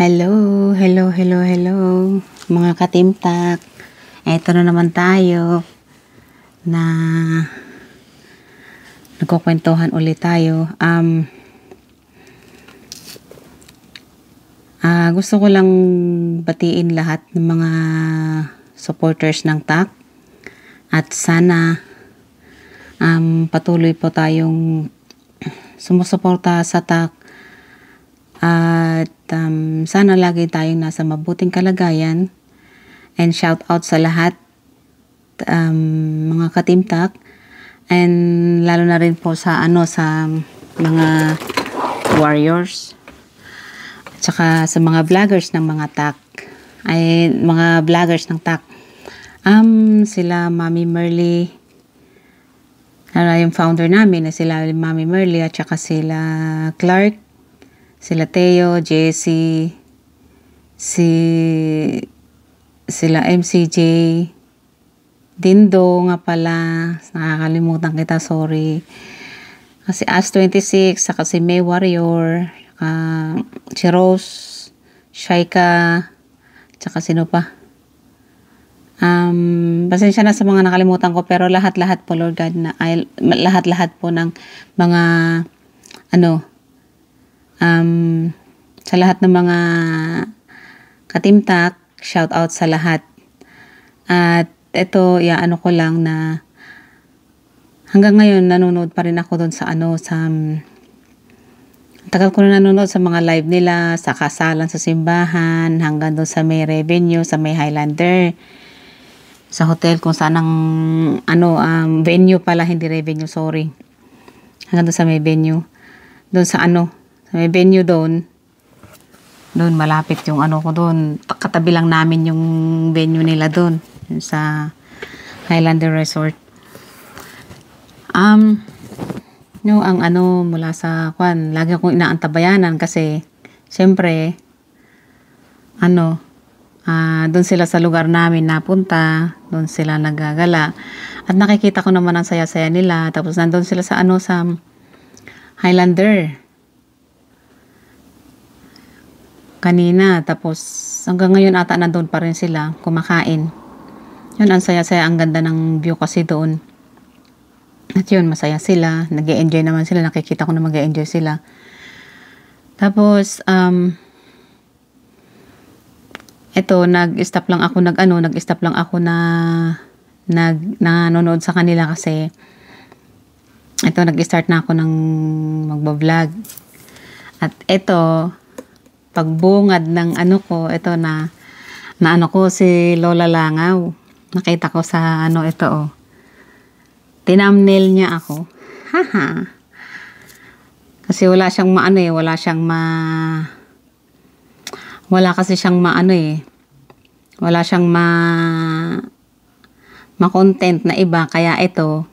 Hello, hello, hello, hello mga katimtak. Ito na naman tayo na nagkukwentuhan ulit tayo. Um, uh, gusto ko lang batiin lahat ng mga supporters ng TAC at sana um, patuloy po tayong sumusuporta sa TAC at um, sana lagi tayong nasa mabuting kalagayan. And shout out sa lahat um, mga katimtak. And lalo na rin po sa ano sa mga warriors. At saka sa mga vloggers ng mga tak. Ay mga vloggers ng tak. Um, sila Mami Merly, na yung founder namin na sila Mami Merly at saka sila Clark sila Teo, Jesse, si sila MCJ, Dindo nga pala, nakakalimutan kita, sorry. Kasi As26, saka si May Warrior, uh, si Rose, Shaika, saka sino pa? Um, pasensya na sa mga nakalimutan ko pero lahat-lahat po Lord God na lahat-lahat po ng mga ano um, sa lahat ng mga katimtak, shout out sa lahat. At ito, ya, ano ko lang na hanggang ngayon nanonood pa rin ako doon sa ano, sa um, tagal ko na nanonood sa mga live nila, sa kasalan sa simbahan, hanggang doon sa may revenue, sa may Highlander, sa hotel kung saan ang ano, um, venue pala, hindi revenue, sorry. Hanggang doon sa may venue. Doon sa ano, may venue doon. Doon, malapit yung ano ko doon. Katabi lang namin yung venue nila doon. Sa Highlander Resort. Um, no, ang ano mula sa kwan, lagi akong inaantabayanan kasi syempre ano, uh, doon sila sa lugar namin napunta, doon sila nagagala. At nakikita ko naman ang saya-saya nila. Tapos nandoon sila sa ano sa Highlander. kanina tapos hanggang ngayon ata na doon pa rin sila kumakain yun ang saya-saya ang ganda ng view kasi doon at yun masaya sila nag enjoy naman sila nakikita ko na mag enjoy sila tapos um, eto nag-stop lang ako nag ano nag-stop lang ako na nag nanonood sa kanila kasi eto nag-start na ako ng magba-vlog at eto pagbungad ng ano ko, ito na, na ano ko si Lola Langaw. Nakita ko sa ano ito oh. Tinamnail niya ako. Haha. Kasi wala siyang maano eh, wala siyang ma wala kasi siyang maano eh. Wala siyang ma ma-content na iba kaya ito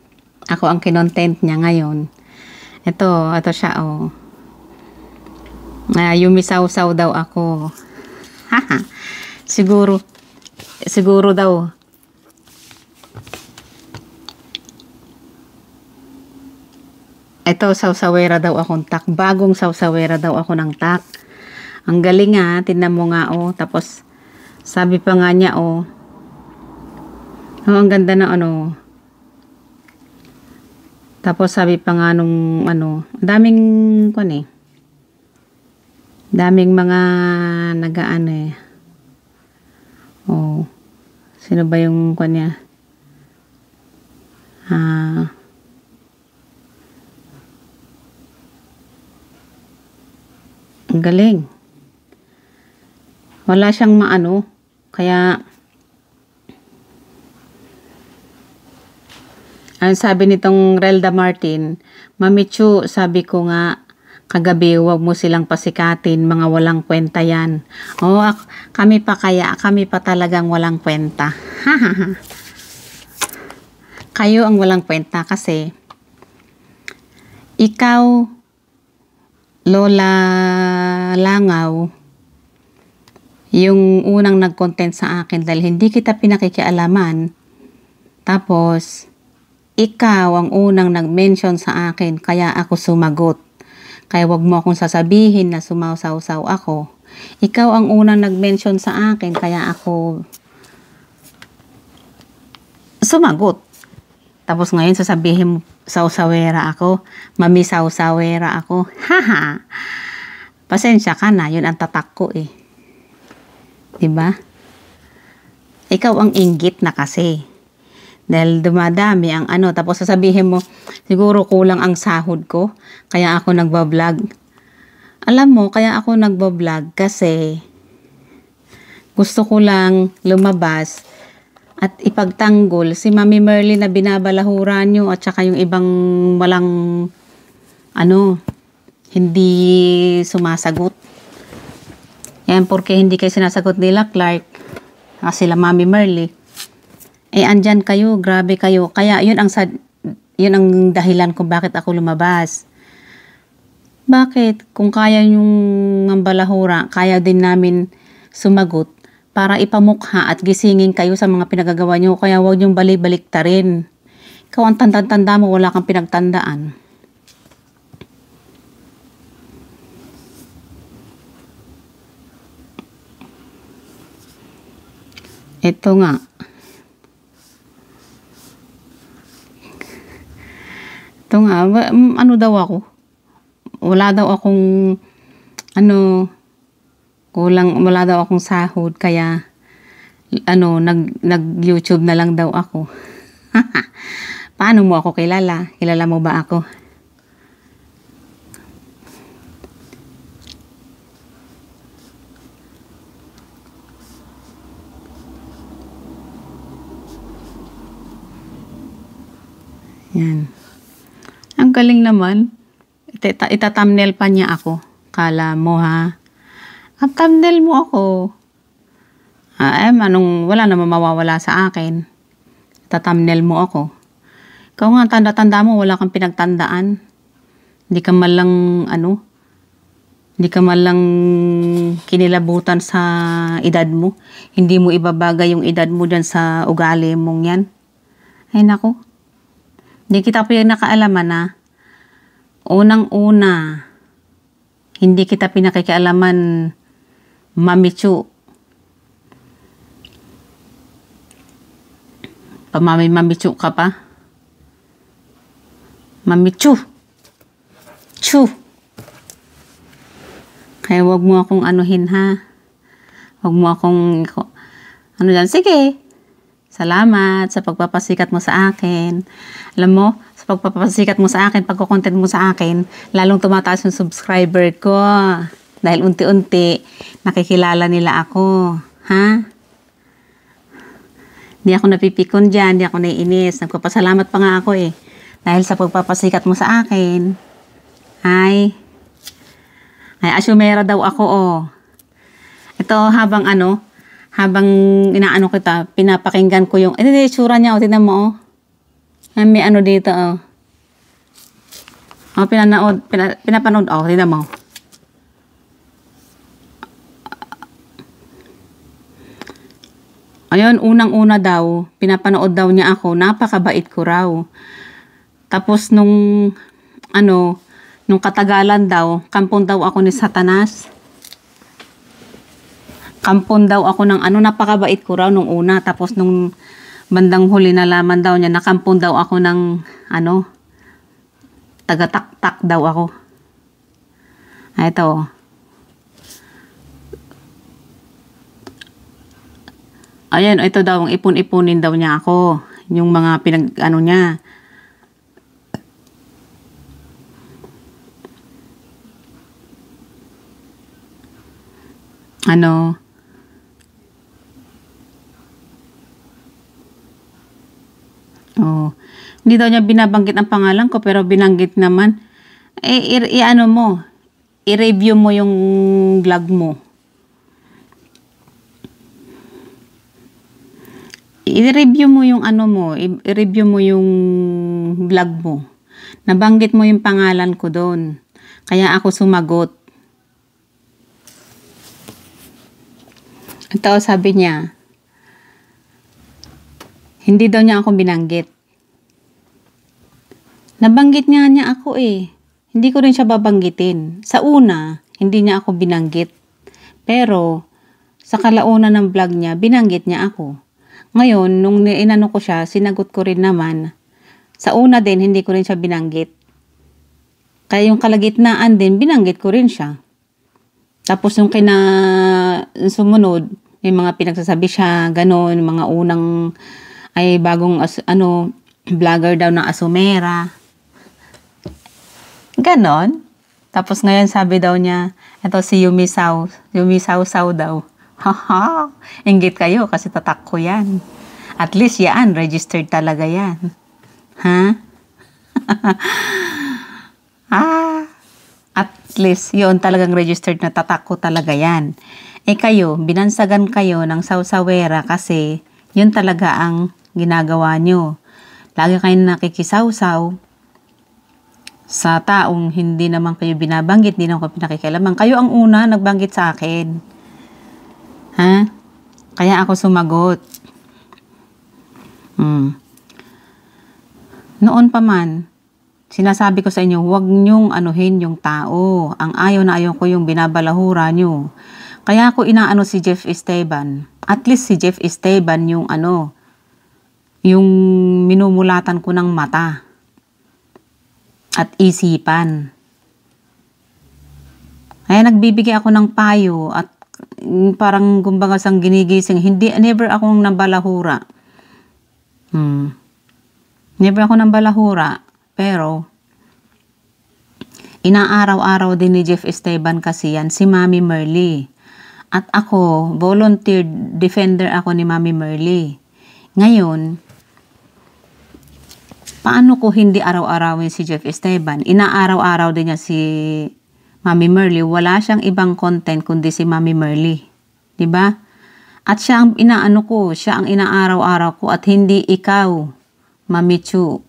ako ang kinontent niya ngayon. Ito, ito siya oh. Ah, yumisaw-saw daw ako. siguro. Siguro daw. Ito, sawsawera daw akong tak. Bagong sawsawera daw ako ng tak. Ang galing nga, ah, tinan mo nga Oh. Tapos, sabi pa nga niya Oh. oh, ang ganda na ano. Tapos sabi pa nga nung ano, daming kwan eh. Daming mga nagaano eh. Oh. Sino ba yung kanya? Ah. Ang galing. Wala siyang maano. Kaya Ang sabi nitong Relda Martin, Mamichu, sabi ko nga, kagabi huwag mo silang pasikatin, mga walang kwenta yan. O, oh, kami pa kaya, kami pa talagang walang kwenta. Kayo ang walang kwenta kasi ikaw, Lola Langaw, yung unang nag-content sa akin dahil hindi kita pinakikialaman. Tapos, ikaw ang unang nag-mention sa akin kaya ako sumagot. Kaya wag mo akong sasabihin na sumausaw-saw ako. Ikaw ang unang nag-mention sa akin kaya ako sumagot. Tapos ngayon sasabihin mo sausawera ako, mami sausawera ako. Haha. Pasensya ka na, 'yun ang tatak ko eh. 'Di ba? Ikaw ang inggit na kasi. Dahil dumadami ang ano. Tapos sasabihin mo, siguro kulang ang sahod ko. Kaya ako nagbablog. Alam mo, kaya ako nagbablog kasi gusto ko lang lumabas at ipagtanggol si Mami Merly na binabalahuran nyo at saka yung ibang walang ano, hindi sumasagot. Yan, porque hindi kayo sinasagot nila, Clark. Kasi ah, sila Mami Merly eh andyan kayo, grabe kayo. Kaya yun ang sad, yun ang dahilan kung bakit ako lumabas. Bakit? Kung kaya yung ng kaya din namin sumagot para ipamukha at gisingin kayo sa mga pinagagawa nyo. Kaya huwag yung balibalik ta rin. Ikaw ang tanda-tanda mo, wala kang pinagtandaan. Ito nga. Ito nga, ano daw ako? Wala daw akong, ano, kulang, wala daw akong sahod, kaya, ano, nag, nag-YouTube na lang daw ako. Paano mo ako kilala? Kilala mo ba ako? Yan. Ang galing naman. Ita Ita-thumbnail pa niya ako. Kala mo ha? Ang thumbnail mo ako. Ah, eh, anong wala naman mawawala sa akin. Ita-thumbnail mo ako. Ikaw nga, tanda-tanda mo, wala kang pinagtandaan. Hindi ka malang, ano, hindi ka malang kinilabutan sa edad mo. Hindi mo ibabagay yung edad mo dyan sa ugali mong yan. Ay nako, hindi kita pinakaalaman na ah. unang-una hindi kita pinakikialaman mamichu. Pamami mamichu ka pa. Mamichu. Chu. Kaya wag mo akong anuhin ha. Wag mo akong ano yan. Sige, Salamat sa pagpapasikat mo sa akin. Alam mo, sa pagpapasikat mo sa akin, pagkukontent mo sa akin, lalong tumataas yung subscriber ko. Dahil unti-unti, nakikilala nila ako. Ha? Hindi ako napipikon dyan, hindi ako naiinis. Nagpapasalamat pa nga ako eh. Dahil sa pagpapasikat mo sa akin, ay, ay asyumera daw ako oh. Ito habang ano, habang inaano kita, pinapakinggan ko yung, eh, yung tsura niya, o, oh, tinan mo, o. Oh. May ano dito, o. Oh. O, oh, pinanood, pina, pinapanood, o, oh, mo. Ayun, unang-una daw, pinapanood daw niya ako, napakabait ko raw. Tapos nung, ano, nung katagalan daw, kampon daw ako ni Satanas kampon daw ako ng ano, napakabait ko raw nung una. Tapos nung bandang huli na nalaman daw niya, nakampon daw ako ng ano, tagataktak daw ako. Ah, ito. Oh. Ayan, ito daw, ang ipon-iponin daw niya ako. Yung mga pinag, ano niya. Ano, Oh. Hindi daw niya binabanggit ang pangalan ko pero binanggit naman. Eh, i, i ano mo, i-review mo yung vlog mo. I-review mo yung ano mo, i-review mo yung vlog mo. Nabanggit mo yung pangalan ko doon. Kaya ako sumagot. Ito sabi niya, hindi daw niya ako binanggit. Nabanggit nga niya ako eh. Hindi ko rin siya babanggitin. Sa una, hindi niya ako binanggit. Pero, sa kalauna ng vlog niya, binanggit niya ako. Ngayon, nung inano ko siya, sinagot ko rin naman. Sa una din, hindi ko rin siya binanggit. Kaya yung kalagitnaan din, binanggit ko rin siya. Tapos yung kina sumunod, may mga pinagsasabi siya, ganun, mga unang ay bagong as, ano, vlogger daw ng Asumera. Ganon. Tapos ngayon sabi daw niya, eto si Yumi Sao, Yumi Sao Sao daw. Haha, inggit kayo kasi tatak ko yan. At least yan, registered talaga yan. Ha? Huh? ah, at least yun talagang registered na tatak ko talaga yan. Eh kayo, binansagan kayo ng Sausawera kasi yun talaga ang ginagawa nyo. Lagi kayong nakikisawsaw sa taong hindi naman kayo binabanggit, hindi naman kayo pinakikialaman. Kayo ang una nagbanggit sa akin. Ha? Kaya ako sumagot. Hmm. Noon pa man, Sinasabi ko sa inyo, huwag nyong anuhin yung tao. Ang ayaw na ayaw ko yung binabalahura niyo. Kaya ako inaano si Jeff Esteban. At least si Jeff Esteban yung ano, yung minumulatan ko ng mata at isipan. Ay nagbibigay ako ng payo at parang kumbaga sang ginigising. Hindi, never akong nabalahura. Hmm. Never ako nabalahura. Pero, inaaraw-araw din ni Jeff Esteban kasi yan, si Mami Merly. At ako, volunteer defender ako ni Mami Merly. Ngayon, paano ko hindi araw-arawin si Jeff Esteban? Inaaraw-araw din niya si Mami Merly. Wala siyang ibang content kundi si Mami Merly. ba? Diba? At siya ang inaano ko, siya ang inaaraw-araw ko at hindi ikaw, Mami Chu.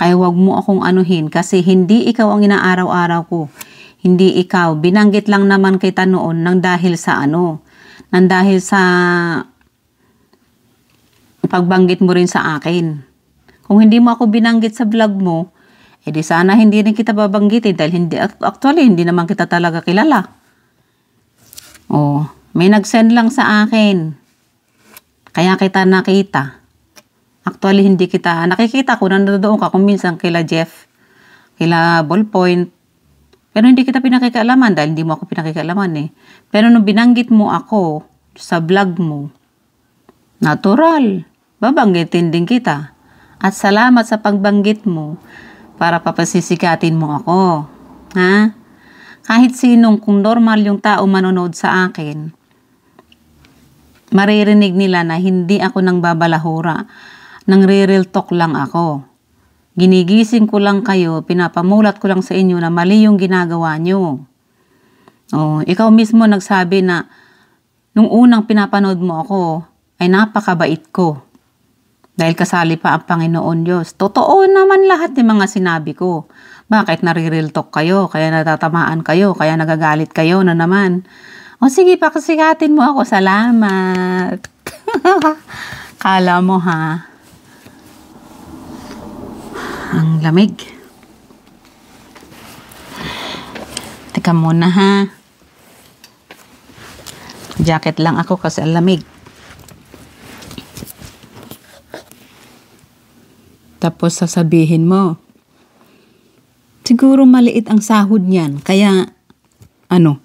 Kaya wag mo akong anuhin kasi hindi ikaw ang inaaraw-araw ko. Hindi ikaw. Binanggit lang naman kita noon nang dahil sa ano. Nang dahil sa pagbanggit mo rin sa akin kung hindi mo ako binanggit sa vlog mo, edi sana hindi rin kita babanggitin dahil hindi, actually hindi naman kita talaga kilala. Oh, may nag-send lang sa akin. Kaya kita nakita. Actually hindi kita, nakikita ko, nandoon ka kung minsan kila Jeff, kila Ballpoint, pero hindi kita pinakikalaman dahil hindi mo ako pinakikalaman eh. Pero nung binanggit mo ako sa vlog mo, natural, babanggitin din kita. At salamat sa pagbanggit mo para papasisikatin mo ako. Ha? Kahit sinong kung normal yung tao manonood sa akin, maririnig nila na hindi ako nang babalahura, nang real talk lang ako. Ginigising ko lang kayo, pinapamulat ko lang sa inyo na mali yung ginagawa nyo. Oh, ikaw mismo nagsabi na nung unang pinapanood mo ako, ay napakabait ko. Dahil kasali pa ang Panginoon Diyos. Totoo naman lahat ng mga sinabi ko. Bakit nare-real kayo? Kaya natatamaan kayo? Kaya nagagalit kayo na naman? O sige, pakasikatin mo ako. Salamat. Kala mo ha? Ang lamig. Teka muna ha. Jacket lang ako kasi ang lamig. Tapos sasabihin mo, siguro maliit ang sahod niyan. Kaya, ano,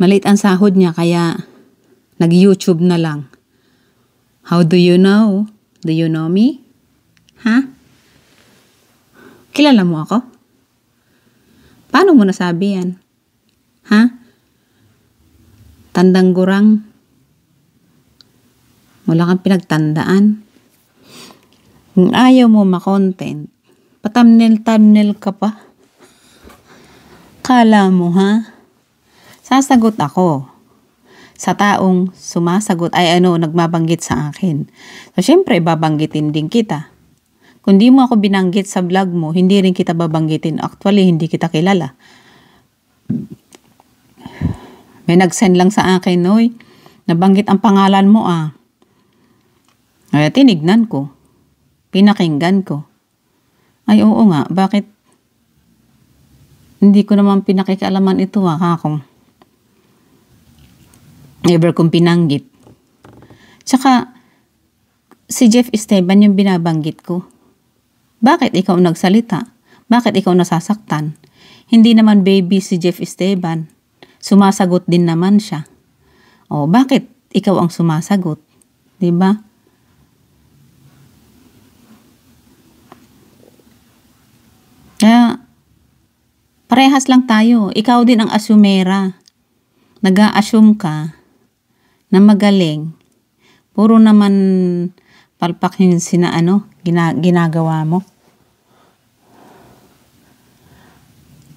maliit ang sahod niya kaya nag-YouTube na lang. How do you know? Do you know me? Ha? Huh? Kilala mo ako? Paano mo nasabi yan? Ha? Huh? Tandang gurang. Wala kang pinagtandaan. Ayaw mo makontent. Patamnel-thumbnail ka pa. Kala mo ha? Sasagot ako sa taong sumasagot ay ano, nagmabanggit sa akin. So, syempre, babanggitin din kita. Kung di mo ako binanggit sa vlog mo, hindi rin kita babanggitin. Actually, hindi kita kilala. May nag-send lang sa akin, Noy, nabanggit ang pangalan mo ah. Kaya tinignan ko. Pinakinggan ko. Ay oo nga, bakit? Hindi ko naman pinakikialaman ito ah, ha, kakong. Never kong pinanggit. Tsaka, si Jeff Esteban yung binabanggit ko. Bakit ikaw nagsalita? Bakit ikaw nasasaktan? Hindi naman baby si Jeff Esteban. Sumasagot din naman siya. O, oh, bakit ikaw ang sumasagot? ba? Diba? Kaya, parehas lang tayo. Ikaw din ang asumera. nag assume ka na magaling. Puro naman palpak yung sina ano, gina, ginagawa mo.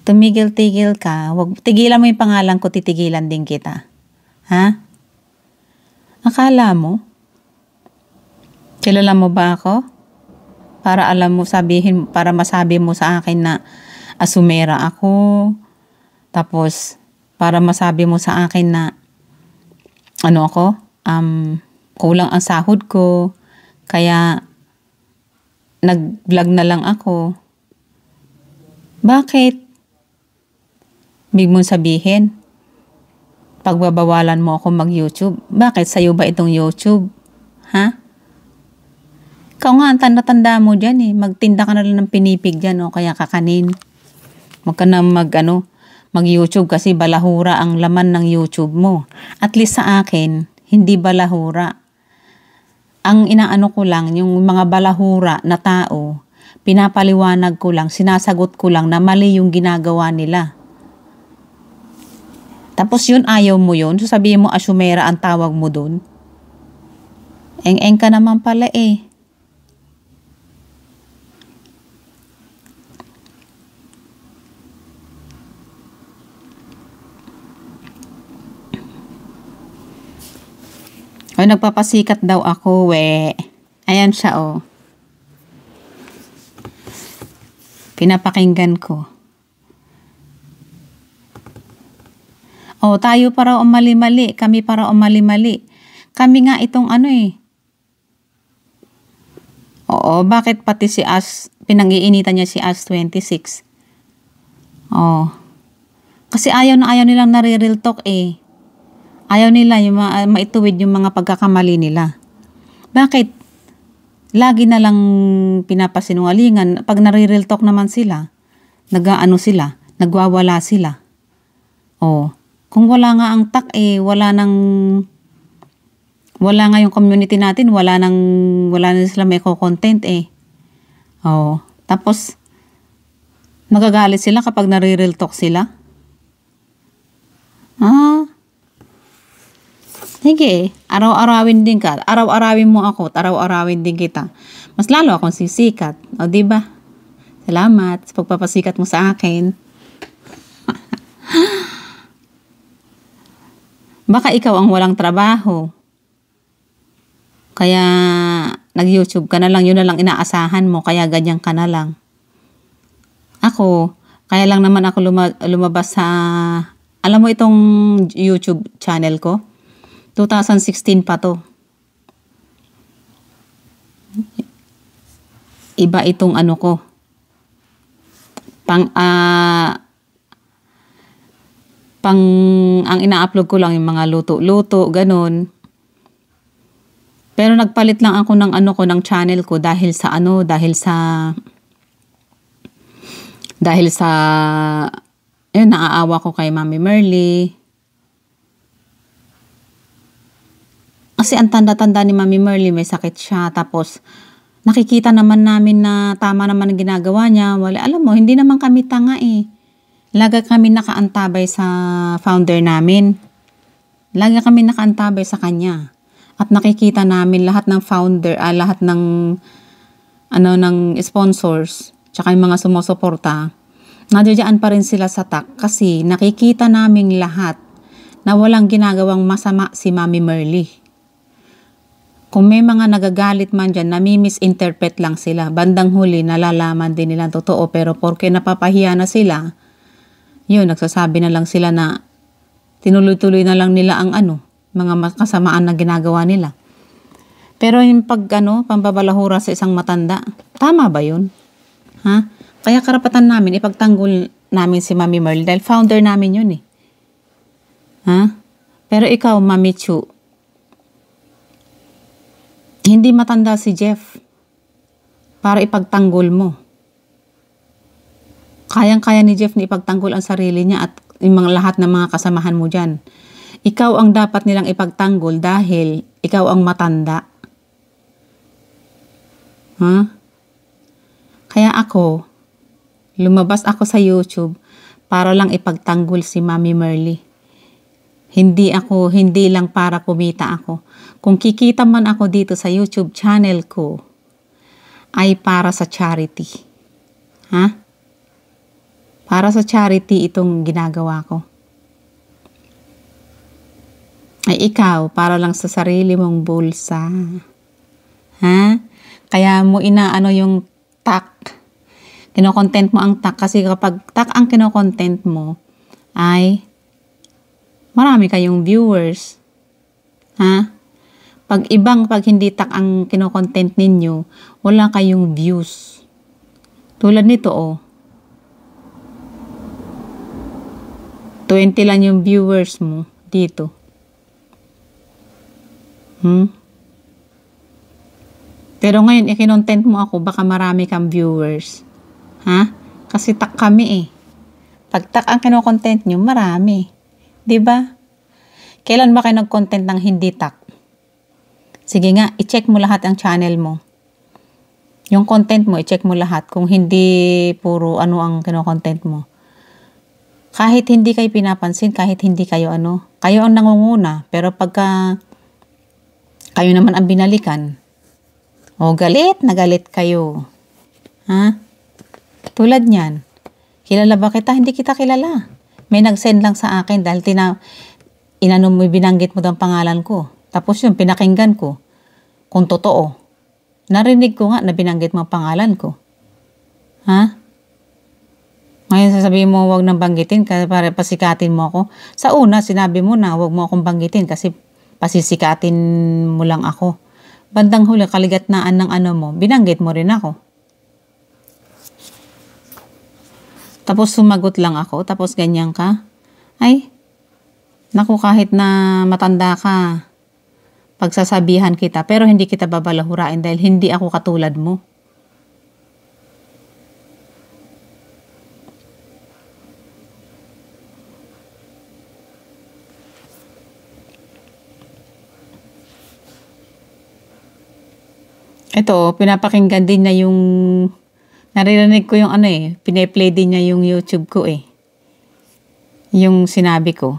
Tumigil-tigil ka. Wag, tigilan mo yung pangalan ko, titigilan din kita. Ha? Akala mo? Kilala mo ba ako? para alam mo sabihin para masabi mo sa akin na asumera ah, ako tapos para masabi mo sa akin na ano ako um kulang ang sahod ko kaya nag-vlog na lang ako bakit big sabihin pagbabawalan mo ako mag-YouTube bakit sa iyo ba itong YouTube ha ikaw nga, ang tanda-tanda mo dyan eh. Magtinda ka na lang ng pinipig dyan o kaya kakanin. Huwag ka na mag, ano, mag-YouTube kasi balahura ang laman ng YouTube mo. At least sa akin, hindi balahura. Ang inaano ko lang, yung mga balahura na tao, pinapaliwanag ko lang, sinasagot ko lang na mali yung ginagawa nila. Tapos yun, ayaw mo yun. So sabihin mo, Asumera ang tawag mo dun. Eng-eng ka naman pala eh. Ay, nagpapasikat daw ako, we. Ayan siya, Oh. Pinapakinggan ko. Oh, tayo para umali-mali. Kami para umali-mali. Kami nga itong ano eh. Oo, bakit pati si As, pinangiinitan niya si As 26? Oh. Kasi ayaw na ayaw nilang nare-real talk eh. Ayaw nila yung ma- ah, maituwid yung mga pagkakamali nila. Bakit? Lagi na lang pinapasinungalingan. Pag nare-real talk naman sila, nagaano sila, nagwawala sila. Oh, kung wala nga ang tak, eh, wala nang wala nga yung community natin, wala nang wala na sila may content eh. Oh, tapos nagagalit sila kapag nare-real talk sila. Ah, Sige, araw-arawin din ka. Araw-arawin mo ako, araw-arawin din kita. Mas lalo akong sisikat. O, di ba? Salamat sa pagpapasikat mo sa akin. Baka ikaw ang walang trabaho. Kaya nag-YouTube ka na lang, yun na lang inaasahan mo, kaya ganyan ka na lang. Ako, kaya lang naman ako lumabas sa, alam mo itong YouTube channel ko? 2016 pa to. Iba itong ano ko. Pang, ah, pang, ang ina-upload ko lang yung mga luto-luto, ganun. Pero nagpalit lang ako ng ano ko, ng channel ko dahil sa ano, dahil sa, dahil sa, yun, naaawa ko kay Mami Merly Kasi ang tanda-tanda ni Mami Merly, may sakit siya. Tapos, nakikita naman namin na tama naman ang ginagawa niya. Wala, alam mo, hindi naman kami tanga eh. Laga kami nakaantabay sa founder namin. Laga kami nakaantabay sa kanya. At nakikita namin lahat ng founder, ah, lahat ng ano ng sponsors, tsaka yung mga sumusuporta, nadyadyaan pa rin sila sa tak kasi nakikita naming lahat na walang ginagawang masama si Mami Merly. Kung may mga nagagalit man dyan, namimisinterpret lang sila. Bandang huli, nalalaman din nila totoo pero porke napapahiya na sila, yun, nagsasabi na lang sila na tinuloy-tuloy na lang nila ang ano, mga kasamaan na ginagawa nila. Pero yung pag ano, pambabalahura sa isang matanda, tama ba yun? Ha? Kaya karapatan namin, ipagtanggol namin si Mami Merle dahil founder namin yun eh. Ha? Pero ikaw, Mami Chu, hindi matanda si Jeff para ipagtanggol mo. Kayang-kaya ni Jeff na ipagtanggol ang sarili niya at yung mga lahat ng mga kasamahan mo dyan. Ikaw ang dapat nilang ipagtanggol dahil ikaw ang matanda. Huh? Kaya ako, lumabas ako sa YouTube para lang ipagtanggol si Mami Merly. Hindi ako, hindi lang para kumita ako. Kung kikita man ako dito sa YouTube channel ko, ay para sa charity. Ha? Para sa charity itong ginagawa ko. Ay ikaw, para lang sa sarili mong bulsa. Ha? Kaya mo inaano yung tak. Kinokontent mo ang tak kasi kapag tak ang kinokontent mo ay marami kayong viewers. Ha? Pag ibang, pag hindi tak ang kinokontent ninyo, wala kayong views. Tulad nito, oh. 20 lang yung viewers mo dito. Hmm? Pero ngayon, ikinontent mo ako, baka marami kang viewers. Ha? Kasi tak kami eh. Pag tak ang kinokontent nyo, marami. 'Di ba? Kailan ba kayo nag-content ng hindi tak? Sige nga, i-check mo lahat ang channel mo. Yung content mo, i-check mo lahat kung hindi puro ano ang kino-content mo. Kahit hindi kayo pinapansin, kahit hindi kayo ano, kayo ang nangunguna, pero pagka kayo naman ang binalikan, o galit, nagalit kayo. Ha? Tulad niyan. Kilala ba kita? Hindi kita kilala. May nag-send lang sa akin dahil tina, inano mo, binanggit mo daw pangalan ko. Tapos yung pinakinggan ko, kung totoo. Narinig ko nga na binanggit mo pangalan ko. Ha? Ngayon sasabihin mo huwag nang banggitin kasi para pasikatin mo ako. Sa una sinabi mo na huwag mo akong banggitin kasi pasisikatin mo lang ako. Bandang huli kaligatnaan ng ano mo, binanggit mo rin ako. Tapos sumagot lang ako, tapos ganyan ka. Ay, naku kahit na matanda ka, pagsasabihan kita, pero hindi kita babalahurain dahil hindi ako katulad mo. Ito, pinapakinggan din na yung Naririnig ko yung ano eh, pineplay din niya yung YouTube ko eh. Yung sinabi ko.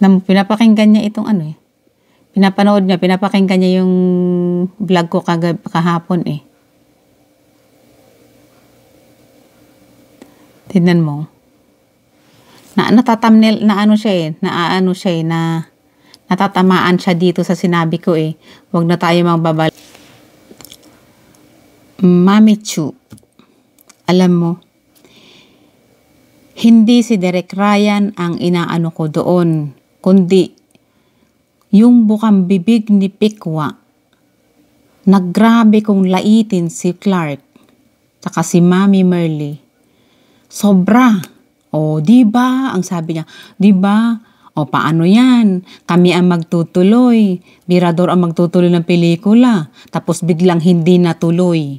Nam pinapakinggan niya itong ano eh. Pinapanood niya, pinapakinggan niya yung vlog ko kagab kahapon eh. Tingnan mo. Na, natatamnel, na ano siya eh, na ano siya eh, na natatamaan siya dito sa sinabi ko eh. Huwag na tayo magbabalik. Mami Chu, alam mo, hindi si Derek Ryan ang inaano ko doon, kundi yung bukang bibig ni Pikwa. Naggrabe kong laitin si Clark, tsaka si Mami Merly. Sobra! O, oh, di ba? Ang sabi niya, di ba? O paano yan? Kami ang magtutuloy. Birador ang magtutuloy ng pelikula. Tapos biglang hindi natuloy.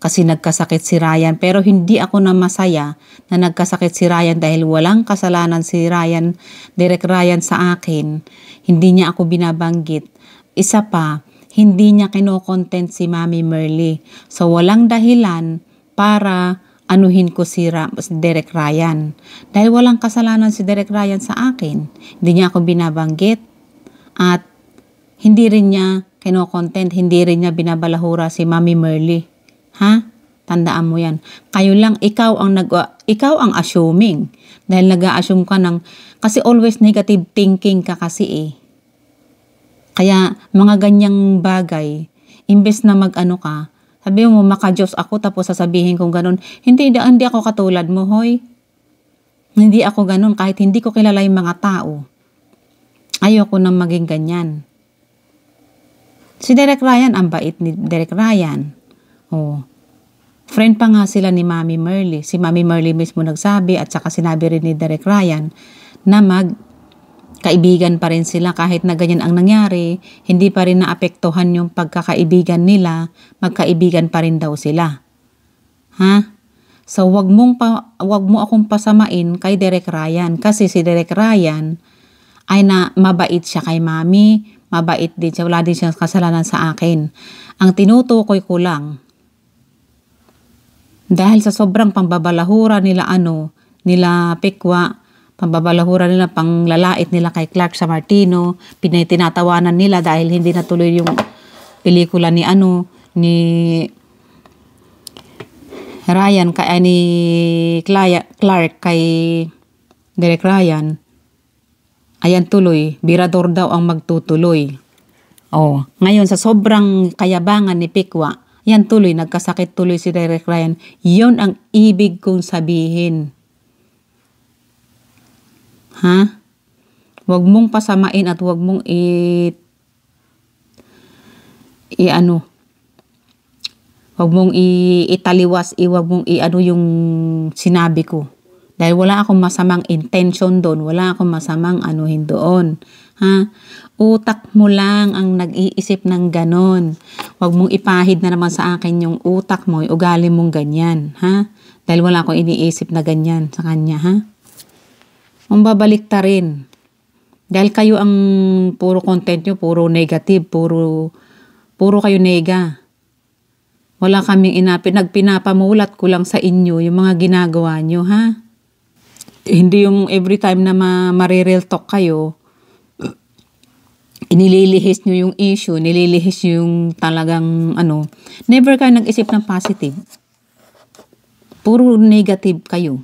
Kasi nagkasakit si Ryan pero hindi ako na masaya na nagkasakit si Ryan dahil walang kasalanan si Ryan, Derek Ryan sa akin. Hindi niya ako binabanggit. Isa pa, hindi niya kinokontent si Mami Merly. So walang dahilan para anuhin ko si Ra- Derek Ryan. Dahil walang kasalanan si Derek Ryan sa akin. Hindi niya ako binabanggit at hindi rin niya kinokontent, hindi rin niya binabalahura si Mami Merly. Ha? Tandaan mo yan. Kayo lang, ikaw ang nag, ikaw ang assuming. Dahil nag assume ka ng, kasi always negative thinking ka kasi eh. Kaya mga ganyang bagay, imbes na mag-ano ka, sabi mo, makadyos ako tapos sasabihin kong ganun. Hindi, hindi ako katulad mo, hoy. Hindi ako ganun kahit hindi ko kilala yung mga tao. Ayoko nang maging ganyan. Si Derek Ryan, ang bait ni Derek Ryan. Oh. Friend pa nga sila ni Mami Merly. Si Mami Merly mismo nagsabi at saka sinabi rin ni Derek Ryan na mag kaibigan pa rin sila kahit na ganyan ang nangyari, hindi pa rin naapektuhan yung pagkakaibigan nila, magkaibigan pa rin daw sila. Ha? So wag mong pa, wag mo akong pasamain kay Derek Ryan kasi si Derek Ryan ay na mabait siya kay mami, mabait din siya, wala din siyang kasalanan sa akin. Ang tinutukoy ko lang dahil sa sobrang pambabalahura nila ano, nila Pekwa, pambabalahura nila, panglalait nila kay Clark sa Martino, tinatawanan nila dahil hindi natuloy yung pelikula ni ano, ni Ryan, kay, ni Clark kay Derek Ryan. Ayan tuloy, birador daw ang magtutuloy. Oh, ngayon sa sobrang kayabangan ni Pikwa, yan tuloy, nagkasakit tuloy si Derek Ryan. Yon ang ibig kong sabihin Ha? Huwag mong pasamain at huwag mong i i ano huwag mong i, italiwas, i, huwag mong i ano yung sinabi ko. Dahil wala akong masamang intention doon, wala akong masamang anuhin doon. Ha? Utak mo lang ang nag-iisip ng ganon. Huwag mong ipahid na naman sa akin yung utak mo, yung ugali mong ganyan. Ha? Dahil wala akong iniisip na ganyan sa kanya. Ha? mambabalik ta rin. Dahil kayo ang puro content nyo, puro negative, puro, puro kayo nega. Wala kaming inapit, nagpinapamulat ko lang sa inyo yung mga ginagawa nyo, ha? Hindi yung every time na ma marirel talk kayo, inililihis nyo yung issue, nililihis nyo yung talagang ano, never kayo nag-isip ng positive. Puro negative kayo.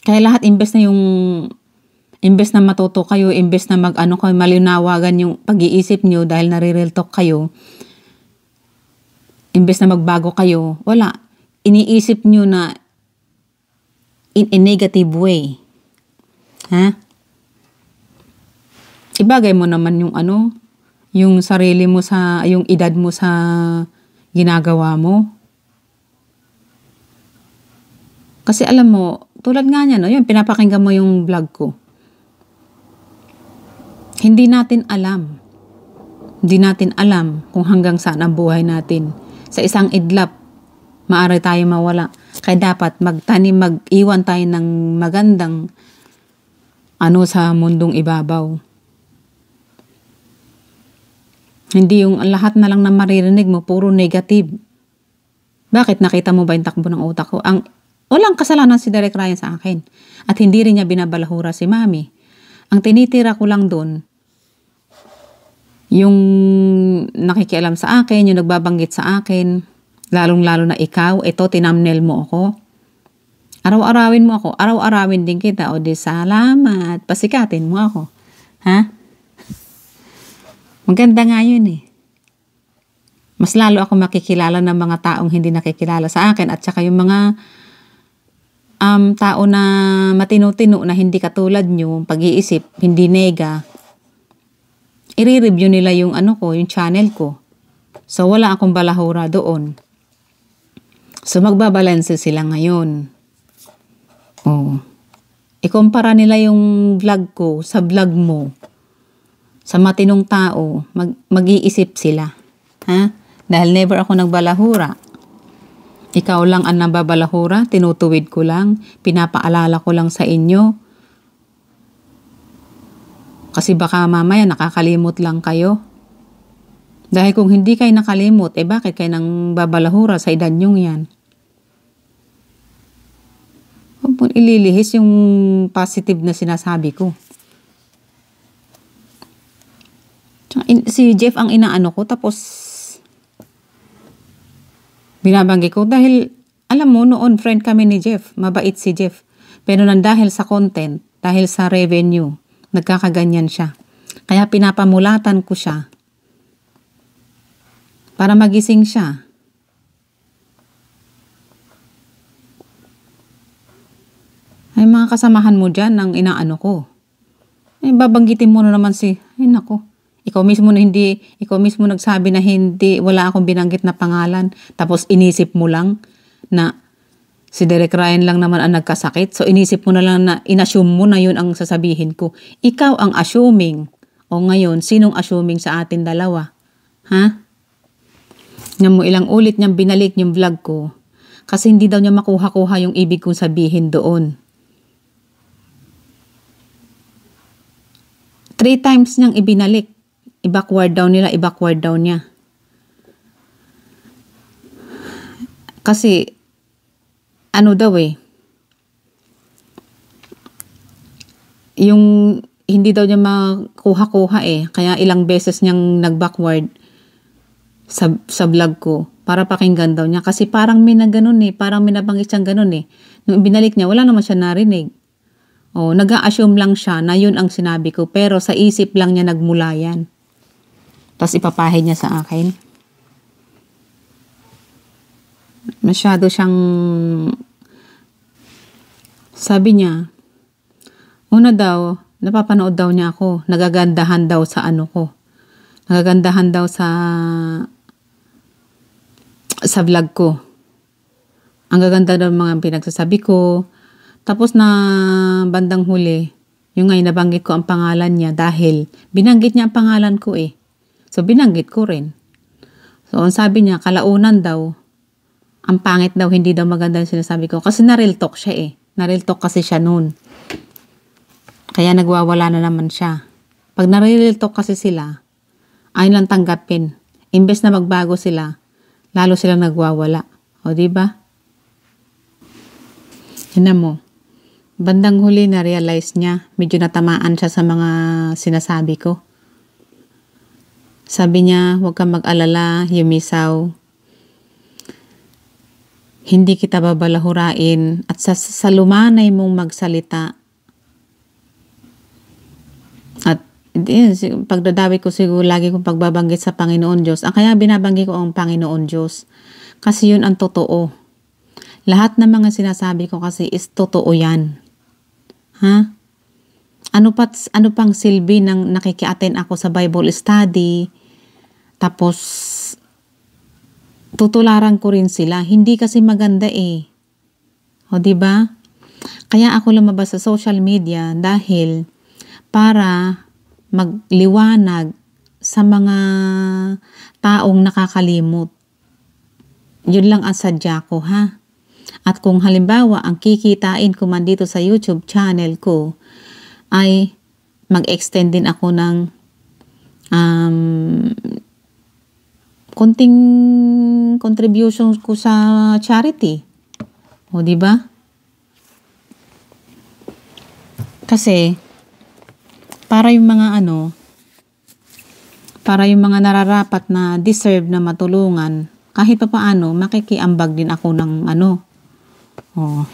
Kaya lahat imbes na yung imbes na matuto kayo, imbes na mag-ano kayo, malinawagan yung pag-iisip niyo dahil nare-real talk kayo, imbes na magbago kayo, wala. Iniisip niyo na in a negative way. Ha? Ibagay mo naman yung ano, yung sarili mo sa, yung edad mo sa ginagawa mo. Kasi alam mo, tulad nga niya, no, yun, pinapakinggan mo yung vlog ko. Hindi natin alam. Hindi natin alam kung hanggang saan ang buhay natin. Sa isang idlap, maaari tayo mawala. Kaya dapat magtanim, mag-iwan tayo ng magandang ano sa mundong ibabaw. Hindi yung lahat na lang na maririnig mo, puro negative. Bakit nakita mo ba yung takbo ng utak ko? Ang Walang kasalanan si Derek Ryan sa akin. At hindi rin niya binabalahura si Mami. Ang tinitira ko lang doon, yung nakikialam sa akin, yung nagbabanggit sa akin, lalong-lalo na ikaw, ito, tinamnel mo ako. Araw-arawin mo ako, araw-arawin din kita. O di salamat, pasikatin mo ako. Ha? Maganda nga yun eh. Mas lalo ako makikilala ng mga taong hindi nakikilala sa akin at saka yung mga um, tao na matino-tino na hindi katulad nyo, pag-iisip, hindi nega, i-review nila yung ano ko, yung channel ko. So, wala akong balahura doon. So, magbabalanse sila ngayon. Oh. Ikumpara nila yung vlog ko sa vlog mo. Sa matinong tao, mag-iisip sila. Ha? Dahil never ako nagbalahura. Ikaw lang ang nababalahura, tinutuwid ko lang, pinapaalala ko lang sa inyo. Kasi baka mamaya nakakalimot lang kayo. Dahil kung hindi kayo nakalimot, eh bakit kayo nang babalahura sa edad nyong yan? Huwag mong ililihis yung positive na sinasabi ko. Si Jeff ang inaano ko, tapos Binabanggit ko dahil alam mo noon friend kami ni Jeff, mabait si Jeff. Pero nang dahil sa content, dahil sa revenue, nagkakaganyan siya. Kaya pinapamulatan ko siya para magising siya. Ay mga kasamahan mo dyan ang inaano ko. Ay babanggitin mo na naman si, ay nako, ikaw mismo na hindi, ikaw mismo nagsabi na hindi, wala akong binanggit na pangalan. Tapos inisip mo lang na si Derek Ryan lang naman ang nagkasakit. So inisip mo na lang na inassume mo na yun ang sasabihin ko. Ikaw ang assuming. O ngayon, sinong assuming sa atin dalawa? Ha? Nga mo ilang ulit niyang binalik yung vlog ko kasi hindi daw niya makuha-kuha yung ibig kong sabihin doon. Three times niyang ibinalik i-backward down nila, i-backward down niya. Kasi, ano daw eh, yung hindi daw niya makuha-kuha eh, kaya ilang beses niyang nag-backward sa, sa vlog ko para pakinggan daw niya. Kasi parang may ganun eh, parang may nabanggit siyang ganun eh. Nung binalik niya, wala naman siya narinig. O, oh, nag-assume lang siya na yun ang sinabi ko, pero sa isip lang niya nagmula yan. Tapos ipapahid niya sa akin. Masyado siyang... Sabi niya, una daw, napapanood daw niya ako. Nagagandahan daw sa ano ko. Nagagandahan daw sa... sa vlog ko. Ang gaganda daw mga pinagsasabi ko. Tapos na bandang huli, yung ngayon nabanggit ko ang pangalan niya dahil binanggit niya ang pangalan ko eh. So, binanggit ko rin. So, ang sabi niya, kalaunan daw, ang pangit daw, hindi daw maganda yung sinasabi ko. Kasi na-real talk siya eh. Na-real talk kasi siya noon. Kaya nagwawala na naman siya. Pag na-real talk kasi sila, ayun lang tanggapin. Imbes na magbago sila, lalo sila nagwawala. O, di ba? Yan mo. Bandang huli na realize niya, medyo natamaan siya sa mga sinasabi ko. Sabi niya, huwag kang mag-alala, Yumisaw. Hindi kita babalahurain at sa, sa mong magsalita. At pagdadawi ko siguro lagi kong pagbabanggit sa Panginoon Diyos. Ang ah, kaya binabanggit ko ang Panginoon Diyos. Kasi yun ang totoo. Lahat ng mga sinasabi ko kasi is totoo yan. Ha? Ano, pa, ano pang silbi ng nakikiaten ako sa Bible study, tapos, tutularan ko rin sila. Hindi kasi maganda eh. O, ba? Diba? Kaya ako lumabas sa social media dahil para magliwanag sa mga taong nakakalimot. Yun lang ang sadya ko ha. At kung halimbawa ang kikitain ko man dito sa YouTube channel ko ay mag-extend din ako ng um, konting contribution ko sa charity. O, di ba? Kasi, para yung mga ano, para yung mga nararapat na deserve na matulungan, kahit pa paano, makikiambag din ako ng ano, o,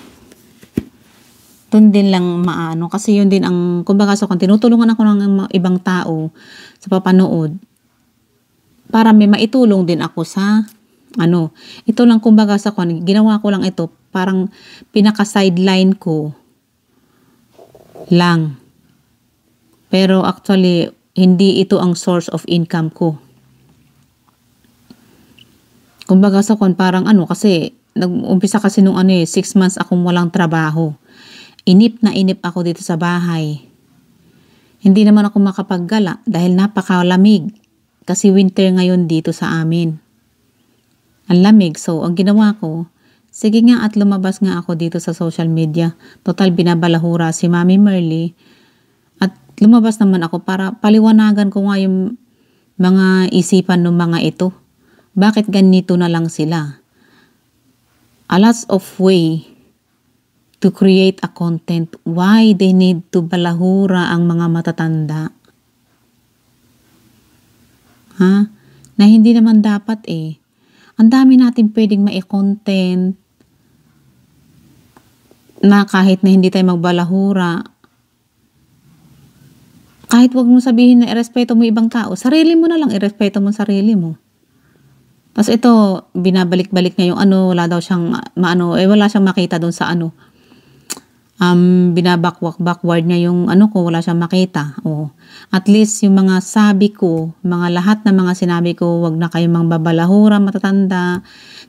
dun din lang maano, kasi yun din ang, kumbaga so, kung tinutulungan ako ng ibang tao sa papanood, para may maitulong din ako sa ano. Ito lang kumbaga sa kwan, ginawa ko lang ito parang pinaka sideline ko lang. Pero actually hindi ito ang source of income ko. Kumbaga sa kwan parang ano kasi nag-umpisa kasi nung ano eh 6 months akong walang trabaho. Inip na inip ako dito sa bahay. Hindi naman ako makapaggala dahil napakalamig. Kasi winter ngayon dito sa amin. Ang lamig, so ang ginawa ko, sige nga at lumabas nga ako dito sa social media. Total binabalahura si Mami Merly. At lumabas naman ako para paliwanagan ko nga yung mga isipan ng mga ito. Bakit ganito na lang sila? A lot of way to create a content why they need to balahura ang mga matatanda Ha? Na hindi naman dapat eh. Ang dami natin pwedeng ma-content na kahit na hindi tayo magbalahura. Kahit wag mo sabihin na irespeto mo ibang tao, sarili mo na lang irespeto mo sarili mo. Tapos ito, binabalik-balik niya yung ano, wala daw siyang maano, eh wala siyang makita doon sa ano, um, binabakwak-backward niya yung ano ko, wala siyang makita. O, at least yung mga sabi ko, mga lahat ng mga sinabi ko, wag na kayong mga babalahura, matatanda,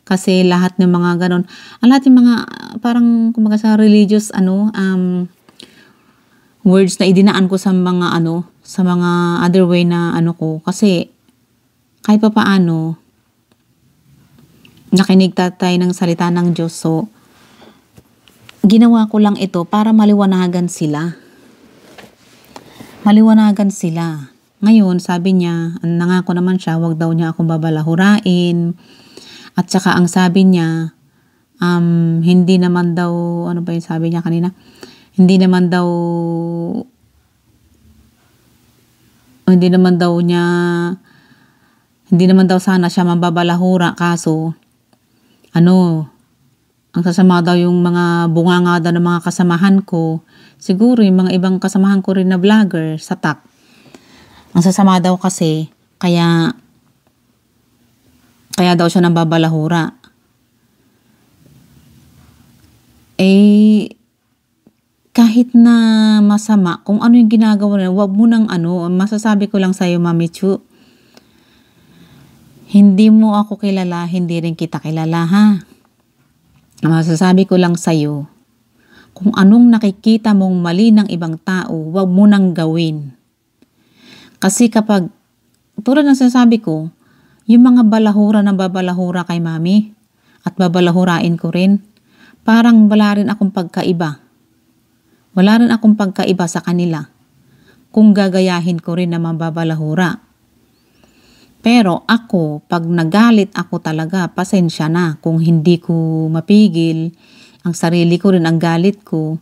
kasi lahat ng mga ganon. Ang ah, lahat yung mga, ah, parang kumaga sa religious, ano, um, words na idinaan ko sa mga ano, sa mga other way na ano ko. Kasi, kahit pa paano, nakinig tatay ng salita ng Diyos. So, Ginawa ko lang ito para maliwanagan sila. Maliwanagan sila. Ngayon, sabi niya, nangako naman siya, wag daw niya akong babalahurain. At saka ang sabi niya, um, hindi naman daw, ano ba yung sabi niya kanina? Hindi naman daw, hindi naman daw niya, hindi naman daw sana siya mababalahura kaso, ano, ang sasama daw yung mga bunganga daw ng mga kasamahan ko. Siguro yung mga ibang kasamahan ko rin na vlogger sa TAC. Ang sasama daw kasi, kaya kaya daw siya nababalahura. Eh, kahit na masama, kung ano yung ginagawa nila, wag mo nang ano, masasabi ko lang sa'yo, Mami Chu, hindi mo ako kilala, hindi rin kita kilala, ha? Masasabi ko lang sa iyo, kung anong nakikita mong mali ng ibang tao, huwag mo nang gawin. Kasi kapag, tulad ng sasabi ko, yung mga balahura na babalahura kay mami, at babalahurain ko rin, parang wala rin akong pagkaiba. Wala rin akong pagkaiba sa kanila. Kung gagayahin ko rin na mababalahura, pero ako, pag nagalit ako talaga, pasensya na kung hindi ko mapigil. Ang sarili ko rin ang galit ko.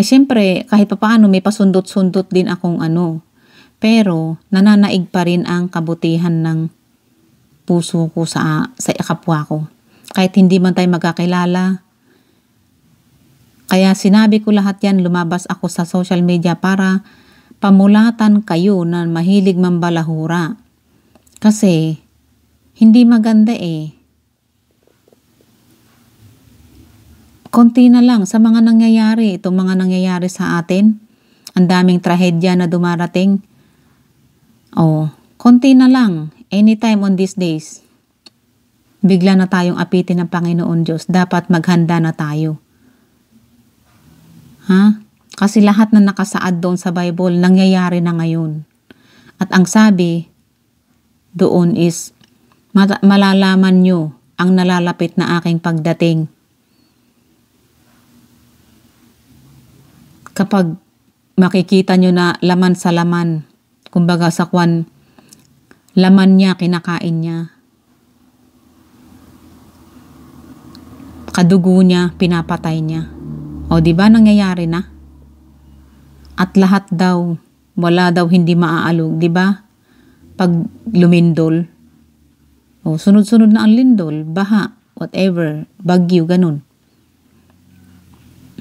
Eh siyempre, kahit paano may pasundot-sundot din akong ano. Pero nananaig pa rin ang kabutihan ng puso ko sa, sa kapwa ko. Kahit hindi man tayo magkakilala. Kaya sinabi ko lahat yan, lumabas ako sa social media para pamulatan kayo na mahilig mambalahura kasi, hindi maganda eh. Konti na lang sa mga nangyayari, itong mga nangyayari sa atin. Ang daming trahedya na dumarating. Oh, konti na lang, anytime on these days. Bigla na tayong apitin ng Panginoon Diyos. Dapat maghanda na tayo. Ha? Kasi lahat na nakasaad doon sa Bible, nangyayari na ngayon. At ang sabi, doon is malalaman nyo ang nalalapit na aking pagdating. Kapag makikita nyo na laman sa laman, kumbaga sa kwan, laman niya, kinakain niya. Kadugo niya, pinapatay niya. O di ba nangyayari na? At lahat daw, wala daw hindi maaalog, di ba? pag lumindol. O, sunod-sunod na ang lindol, baha, whatever, bagyo, ganun.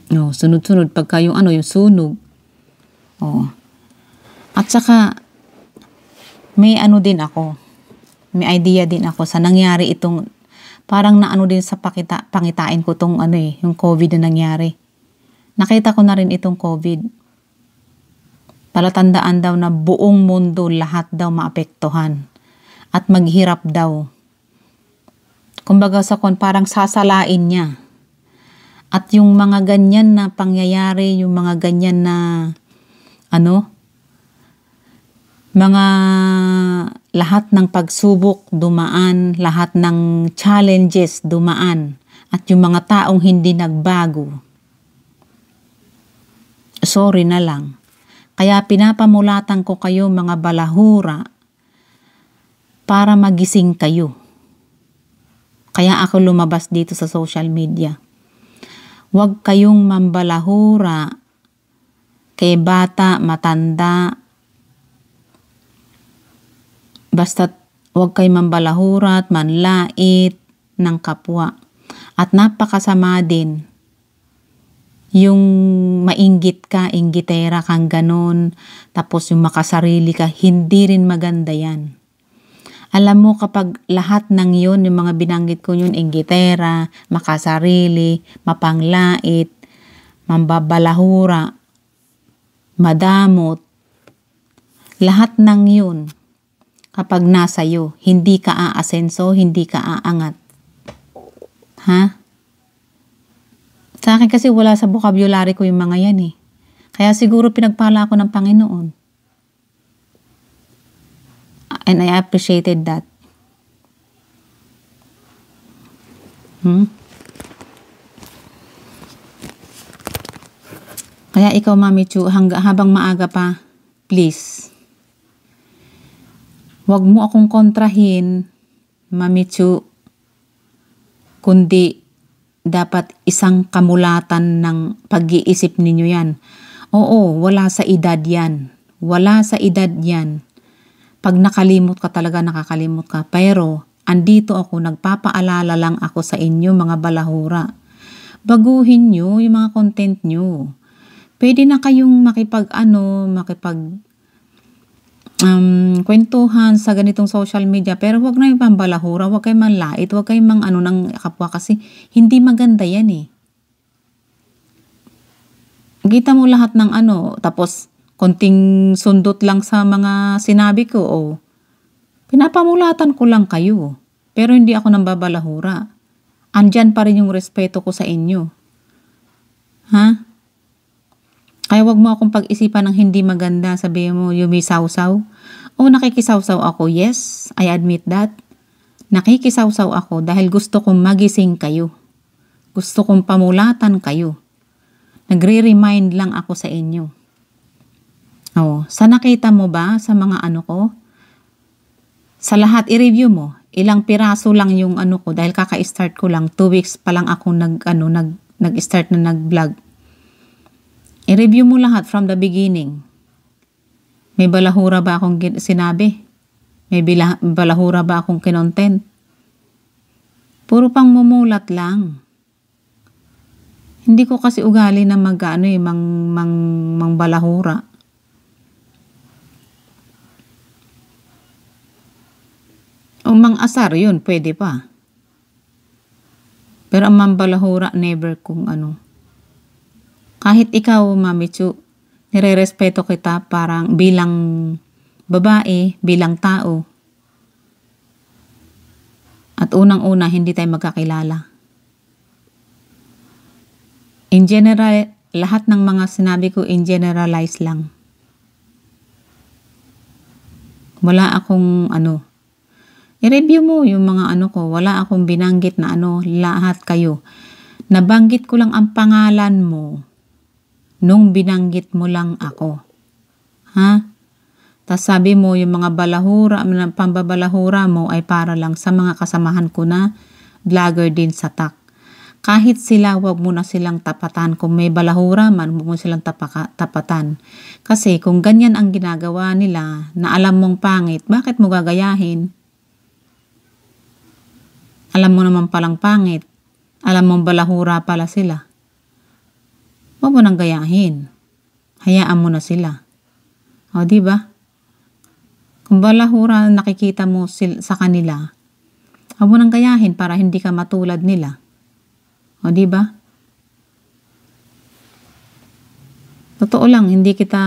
O, sunod-sunod, pagka yung ano, yung sunog. O. At saka, may ano din ako, may idea din ako sa nangyari itong, parang naano din sa pakita, pangitain ko tong ano eh, yung COVID na nangyari. Nakita ko na rin itong COVID Palatandaan daw na buong mundo lahat daw maapektuhan at maghirap daw. Kumbaga sa kon parang sasalain niya. At yung mga ganyan na pangyayari, yung mga ganyan na ano, mga lahat ng pagsubok dumaan, lahat ng challenges dumaan, at yung mga taong hindi nagbago. Sorry na lang. Kaya pinapamulatan ko kayo mga balahura para magising kayo. Kaya ako lumabas dito sa social media. Huwag kayong mambalahura kay bata, matanda. Basta huwag kayong mambalahura at manlait ng kapwa. At napakasama din yung mainggit ka, inggitera kang ganun, tapos yung makasarili ka, hindi rin maganda yan. Alam mo kapag lahat ng yon yung mga binanggit ko yun, inggitera, makasarili, mapanglait, mambabalahura, madamot, lahat ng yun, kapag nasa iyo, hindi ka aasenso, hindi ka aangat. Ha? Sa akin kasi wala sa vocabulary ko yung mga yan eh. Kaya siguro pinagpala ako ng Panginoon. And I appreciated that. Hmm? Kaya ikaw, Mami Chu, hangga, habang maaga pa, please, Huwag mo akong kontrahin, Mami Chu, kundi dapat isang kamulatan ng pag-iisip ninyo yan. Oo, wala sa edad yan. Wala sa edad yan. Pag nakalimot ka talaga, nakakalimot ka. Pero, andito ako, nagpapaalala lang ako sa inyo mga balahura. Baguhin nyo yung mga content nyo. Pwede na kayong makipag ano, makipag um, kwentuhan sa ganitong social media pero huwag na yung pambalahura, huwag kayong manlait, huwag kayong mang ano ng kapwa kasi hindi maganda yan eh. Kita mo lahat ng ano, tapos konting sundot lang sa mga sinabi ko o oh, pinapamulatan ko lang kayo pero hindi ako nang babalahura. Andyan pa rin yung respeto ko sa inyo. Ha? Kaya wag mo akong pag-isipan ng hindi maganda, sabi mo, yung may sawsaw. O nakikisawsaw ako, yes, I admit that. Nakikisawsaw ako dahil gusto kong magising kayo. Gusto kong pamulatan kayo. Nagre-remind lang ako sa inyo. Oh, sa nakita mo ba sa mga ano ko? Sa lahat, i-review mo. Ilang piraso lang yung ano ko dahil kaka-start ko lang. Two weeks pa lang ako nag, ano, nag, nag-start na nag-vlog I-review mo lahat from the beginning. May balahura ba akong sinabi? May balahura ba akong kinontent? Puro pang mumulat lang. Hindi ko kasi ugali na mag ano eh, mang, mang, mang balahura. O mang asar yun, pwede pa. Pero ang mambalahura, never kung ano. Kahit ikaw, Mami Chu, nirerespeto kita parang bilang babae, bilang tao. At unang-una, hindi tayo magkakilala. In general, lahat ng mga sinabi ko in generalize lang. Wala akong ano, i-review mo yung mga ano ko, wala akong binanggit na ano, lahat kayo. Nabanggit ko lang ang pangalan mo nung binanggit mo lang ako. Ha? Tapos sabi mo, yung mga balahura, pambabalahura mo ay para lang sa mga kasamahan ko na vlogger din sa tak. Kahit sila, wag mo na silang tapatan. Kung may balahura man, wag mo silang tapaka, tapatan. Kasi kung ganyan ang ginagawa nila, na alam mong pangit, bakit mo gagayahin? Alam mo naman palang pangit. Alam mong balahura pala sila. Huwag mo nang gayahin. Hayaan mo na sila. O, di ba? Kung balahura nakikita mo sil sa kanila, huwag mo nang gayahin para hindi ka matulad nila. O, di ba? Totoo lang, hindi kita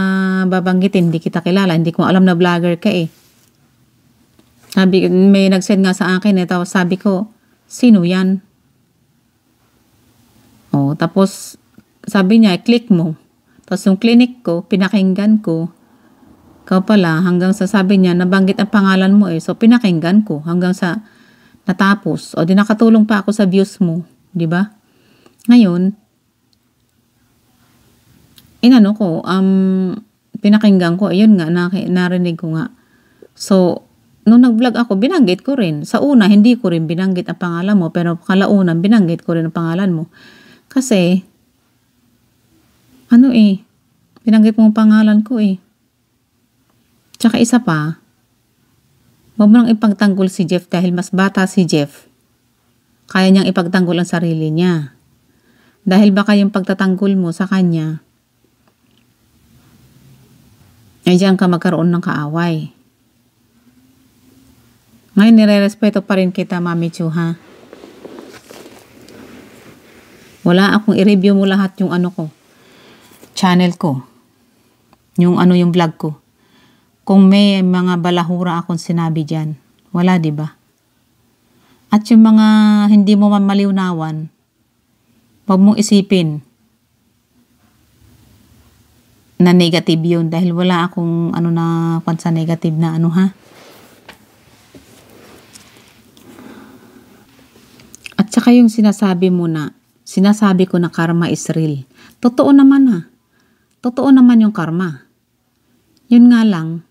babanggitin, hindi kita kilala, hindi ko alam na vlogger ka eh. Sabi, may nag-send nga sa akin ito, eh, sabi ko, sino yan? O, tapos, sabi niya, click mo. Tapos yung clinic ko, pinakinggan ko. Ikaw pala, hanggang sa sabi niya, nabanggit ang pangalan mo eh. So, pinakinggan ko hanggang sa natapos. O, di nakatulong pa ako sa views mo. di ba? Ngayon, inano ko, um, pinakinggan ko, ayun nga, narinig ko nga. So, nung nag-vlog ako, binanggit ko rin. Sa una, hindi ko rin binanggit ang pangalan mo, pero kalaunan, binanggit ko rin ang pangalan mo. Kasi, ano eh, binanggit mo pangalan ko eh. Tsaka isa pa, huwag mo nang ipagtanggol si Jeff dahil mas bata si Jeff. Kaya niyang ipagtanggol ang sarili niya. Dahil baka yung pagtatanggol mo sa kanya, ay diyan ka magkaroon ng kaaway. Ngayon, nire-respeto pa rin kita, Mami Chuha. Wala akong i-review mo lahat yung ano ko channel ko, yung ano yung vlog ko, kung may mga balahura akong sinabi dyan, wala ba diba? At yung mga hindi mo man maliwnawan, huwag mong isipin na negative yun dahil wala akong ano na pansa negative na ano ha. At saka yung sinasabi mo na, sinasabi ko na karma is real. Totoo naman ha totoo naman yung karma. Yun nga lang,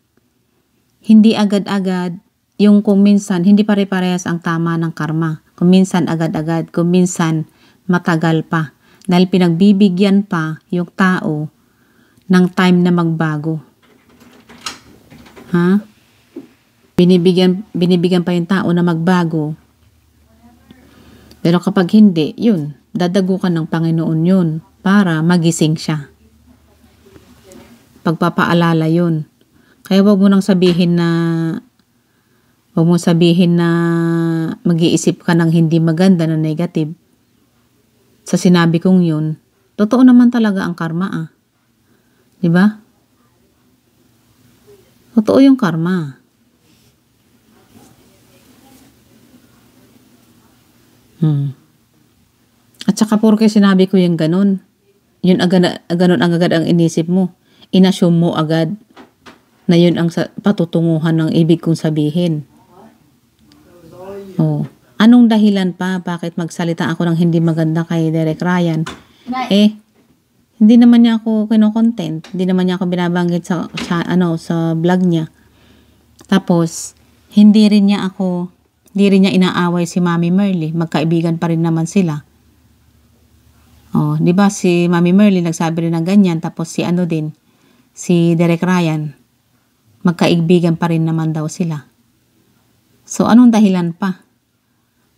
hindi agad-agad yung kung minsan, hindi pare-parehas ang tama ng karma. Kung minsan agad-agad, kung minsan matagal pa. Dahil pinagbibigyan pa yung tao ng time na magbago. Ha? Binibigyan, binibigyan pa yung tao na magbago. Pero kapag hindi, yun, dadago ka ng Panginoon yun para magising siya pagpapaalala yun. Kaya wag mo nang sabihin na wag mo sabihin na mag-iisip ka ng hindi maganda na negative. Sa sinabi kong yun, totoo naman talaga ang karma ah. Di ba? Totoo yung karma. Hmm. At saka porke sinabi ko yung ganun, yun agad, ganun ang agad ang inisip mo inassume mo agad na yun ang patutunguhan ng ibig kong sabihin. Oh. Anong dahilan pa bakit magsalita ako ng hindi maganda kay Derek Ryan? Eh, hindi naman niya ako kino-content. Hindi naman niya ako binabanggit sa, sa, ano, sa vlog niya. Tapos, hindi rin niya ako, hindi rin niya inaaway si Mami Merly. Magkaibigan pa rin naman sila. Oh, 'di ba si Mami Merly nagsabi rin ng ganyan tapos si ano din, si Derek Ryan. Magkaibigan pa rin naman daw sila. So anong dahilan pa?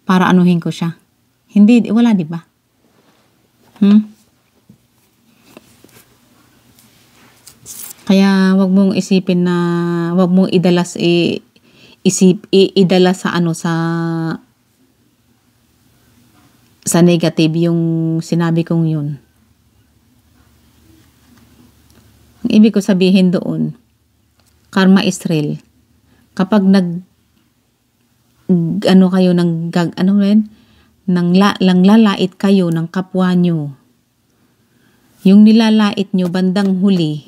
Para anuhin ko siya? Hindi, wala di ba? Hmm? Kaya wag mong isipin na wag mong idalas i isip i, idala sa ano sa sa negative yung sinabi kong yun. Ibig ko sabihin doon, karma is real. Kapag nag ano kayo ng gag ano rin nang la, lang lalait kayo ng kapwa nyo. Yung nilalait nyo bandang huli,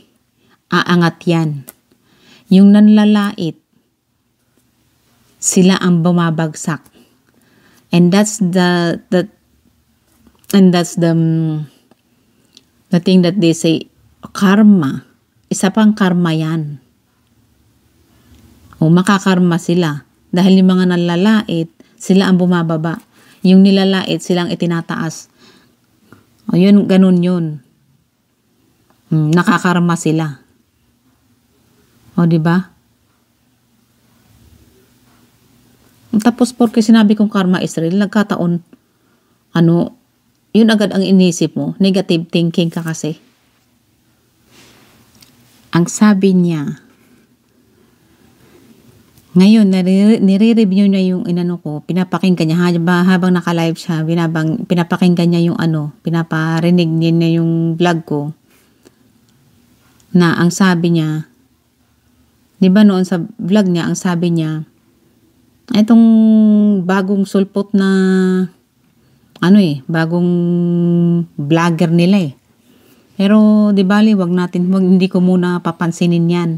aangat yan. Yung nanlalait, sila ang bumabagsak. And that's the, the and that's the, mm, the thing that they say, karma isa pang karma yan. O makakarma sila. Dahil yung mga nalalait, sila ang bumababa. Yung nilalait, sila ang itinataas. O yun, ganun yun. Hmm, nakakarma sila. O, di ba? Tapos, porque sinabi kong karma is real, nagkataon, ano, yun agad ang inisip mo. Negative thinking ka kasi. Ang sabi niya, ngayon, nire-review niya yung inano ko, pinapakinggan niya, habang, habang naka-live siya, binabang, pinapakinggan niya yung ano, pinaparinig niya yung vlog ko, na ang sabi niya, di ba noon sa vlog niya, ang sabi niya, itong bagong sulpot na, ano eh, bagong vlogger nila eh, pero, di bali, wag natin, wag, hindi ko muna papansinin yan.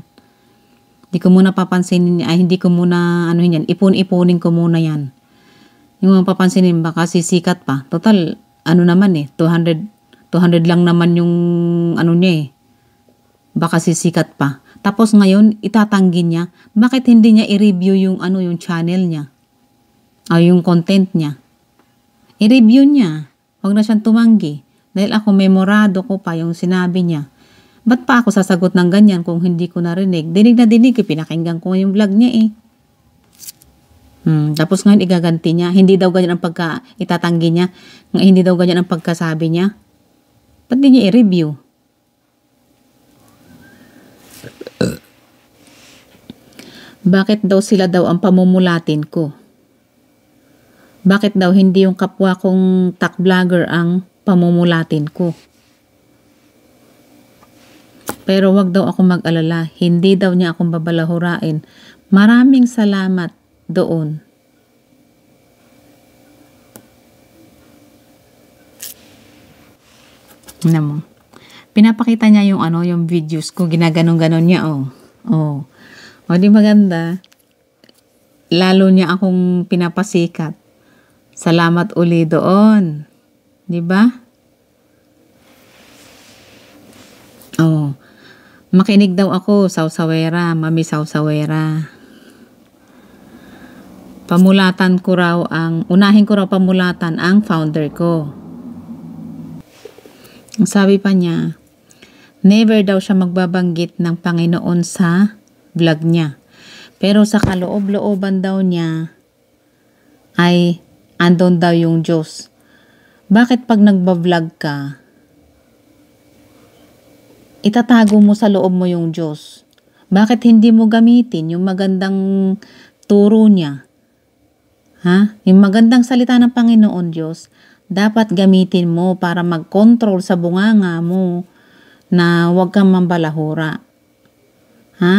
Hindi ko muna papansinin, ay hindi ko muna, ano yan, ipon-iponin ko muna yan. Yung papansinin, baka sisikat pa. Total, ano naman eh, 200, 200 lang naman yung, ano niya eh. Baka sisikat pa. Tapos ngayon, itatanggi niya, bakit hindi niya i-review yung, ano, yung channel niya? O ah, yung content niya? I-review niya. Huwag na siyang tumanggi. Dahil ako memorado ko pa yung sinabi niya. Ba't pa ako sasagot ng ganyan kung hindi ko narinig? Dinig na dinig, eh. pinakinggan ko yung vlog niya eh. Hmm, tapos ngayon igaganti niya. Hindi daw ganyan ang pagka itatanggi niya. Ngayon, hindi daw ganyan ang pagkasabi niya. Ba't di niya i-review? Bakit daw sila daw ang pamumulatin ko? Bakit daw hindi yung kapwa kong tak vlogger ang pamumulatin ko. Pero wag daw ako mag-alala, hindi daw niya akong babalahurain. Maraming salamat doon. Namo. Pinapakita niya yung ano, yung videos ko, ginaganon-ganon niya oh. Oh. O oh, di maganda. Lalo niya akong pinapasikat. Salamat uli doon. 'Di ba? Oh. Makinig daw ako, sawsawera, mami sawsawera. Pamulatan ko raw ang, unahin ko raw pamulatan ang founder ko. Ang sabi pa niya, never daw siya magbabanggit ng Panginoon sa vlog niya. Pero sa kaloob-looban daw niya ay andon daw yung Diyos. Bakit pag nagbablog ka, itatago mo sa loob mo yung Diyos? Bakit hindi mo gamitin yung magandang turo niya? Ha? Yung magandang salita ng Panginoon Diyos, dapat gamitin mo para mag-control sa bunganga mo na huwag kang mambalahura. Ha?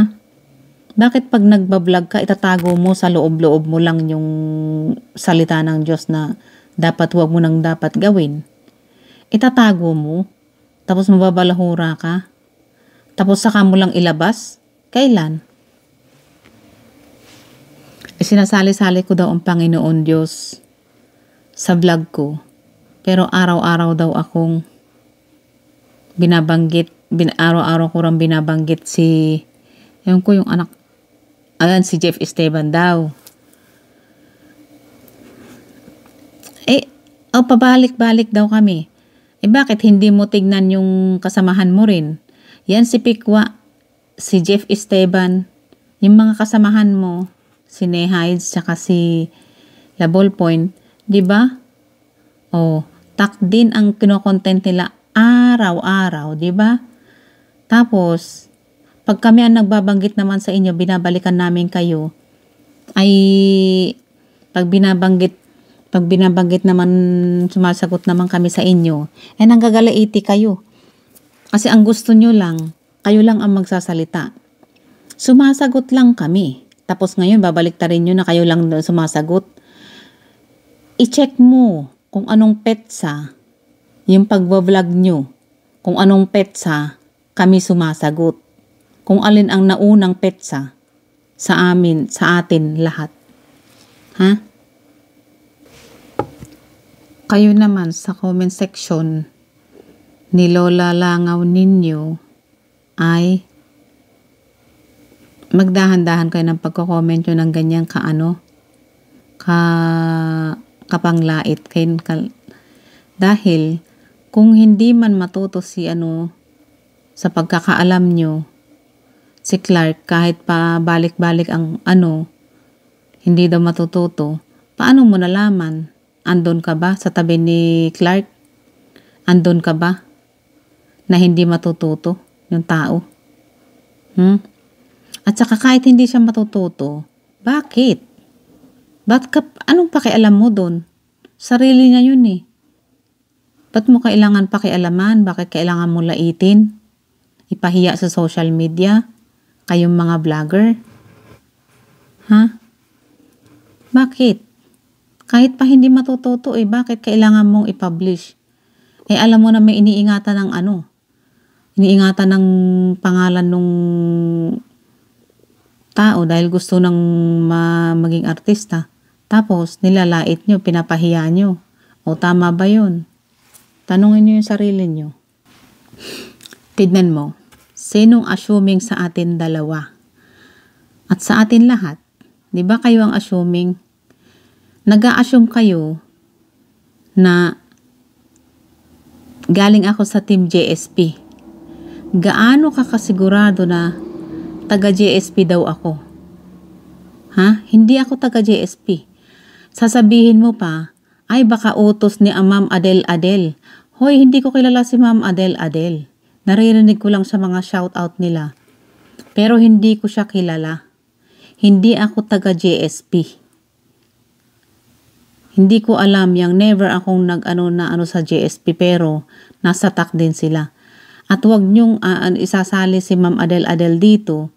Bakit pag nagbablog ka, itatago mo sa loob-loob mo lang yung salita ng Diyos na dapat huwag mo nang dapat gawin. Itatago mo, tapos mababalahura ka, tapos saka mo lang ilabas, kailan? Isinasali-sali ko daw ang Panginoon Diyos sa vlog ko, pero araw-araw daw akong binabanggit, bin, araw-araw ko rin binabanggit si, yun ko yung anak, ayan si Jeff Esteban daw. Eh, o oh, pabalik-balik daw kami. Eh bakit hindi mo tignan yung kasamahan mo rin? Yan si Pikwa, si Jeff Esteban, yung mga kasamahan mo, si Nehides, tsaka si Labol Point, di ba? Oh, tak din ang kinokontent nila araw-araw, di ba? Tapos, pag kami ang nagbabanggit naman sa inyo, binabalikan namin kayo, ay pag binabanggit pag binabanggit naman, sumasagot naman kami sa inyo, eh nanggagalaiti kayo. Kasi ang gusto nyo lang, kayo lang ang magsasalita. Sumasagot lang kami. Tapos ngayon, babalik ta rin nyo na kayo lang sumasagot. I-check mo kung anong petsa yung pagbablog nyo. Kung anong petsa kami sumasagot. Kung alin ang naunang petsa sa amin, sa atin lahat. Ha? Huh? kayo naman sa comment section ni Lola nilolangaw ninyo ay magdahan-dahan kayo ng pagko-comment nyo ng ganyan ka ano ka kapanglait kayo ka, dahil kung hindi man matuto si ano sa pagkakaalam nyo si Clark kahit pa balik-balik ang ano hindi daw matututo paano mo nalaman Andon ka ba sa tabi ni Clark? Andon ka ba? Na hindi matututo yung tao? Hmm? At saka kahit hindi siya matututo, bakit? Ba't ka, anong pakialam mo doon? Sarili niya yun eh. Ba't mo kailangan pakialaman? Bakit kailangan mo laitin? Ipahiya sa social media? Kayong mga vlogger? Ha? Bakit? Kahit pa hindi matututo eh, bakit kailangan mong i-publish? Eh alam mo na may iniingatan ng ano? Iniingatan ng pangalan nung tao dahil gusto nang ma- maging artista. Tapos nilalait nyo, pinapahiya nyo. O tama ba yun? Tanungin nyo yung sarili nyo. Tignan mo, sinong assuming sa atin dalawa? At sa atin lahat, di ba kayo ang assuming nag assume kayo na galing ako sa team JSP. Gaano ka kasigurado na taga JSP daw ako? Ha? Hindi ako taga JSP. Sasabihin mo pa, ay baka utos ni ah, Ma'am Adel Adel. Hoy, hindi ko kilala si Ma'am Adel Adel. Naririnig ko lang sa mga shoutout nila. Pero hindi ko siya kilala. Hindi ako taga JSP. Hindi ko alam yung never akong nag-ano na ano sa JSP pero nasa tak din sila. At wag niyong uh, isasali si Ma'am Adel Adel dito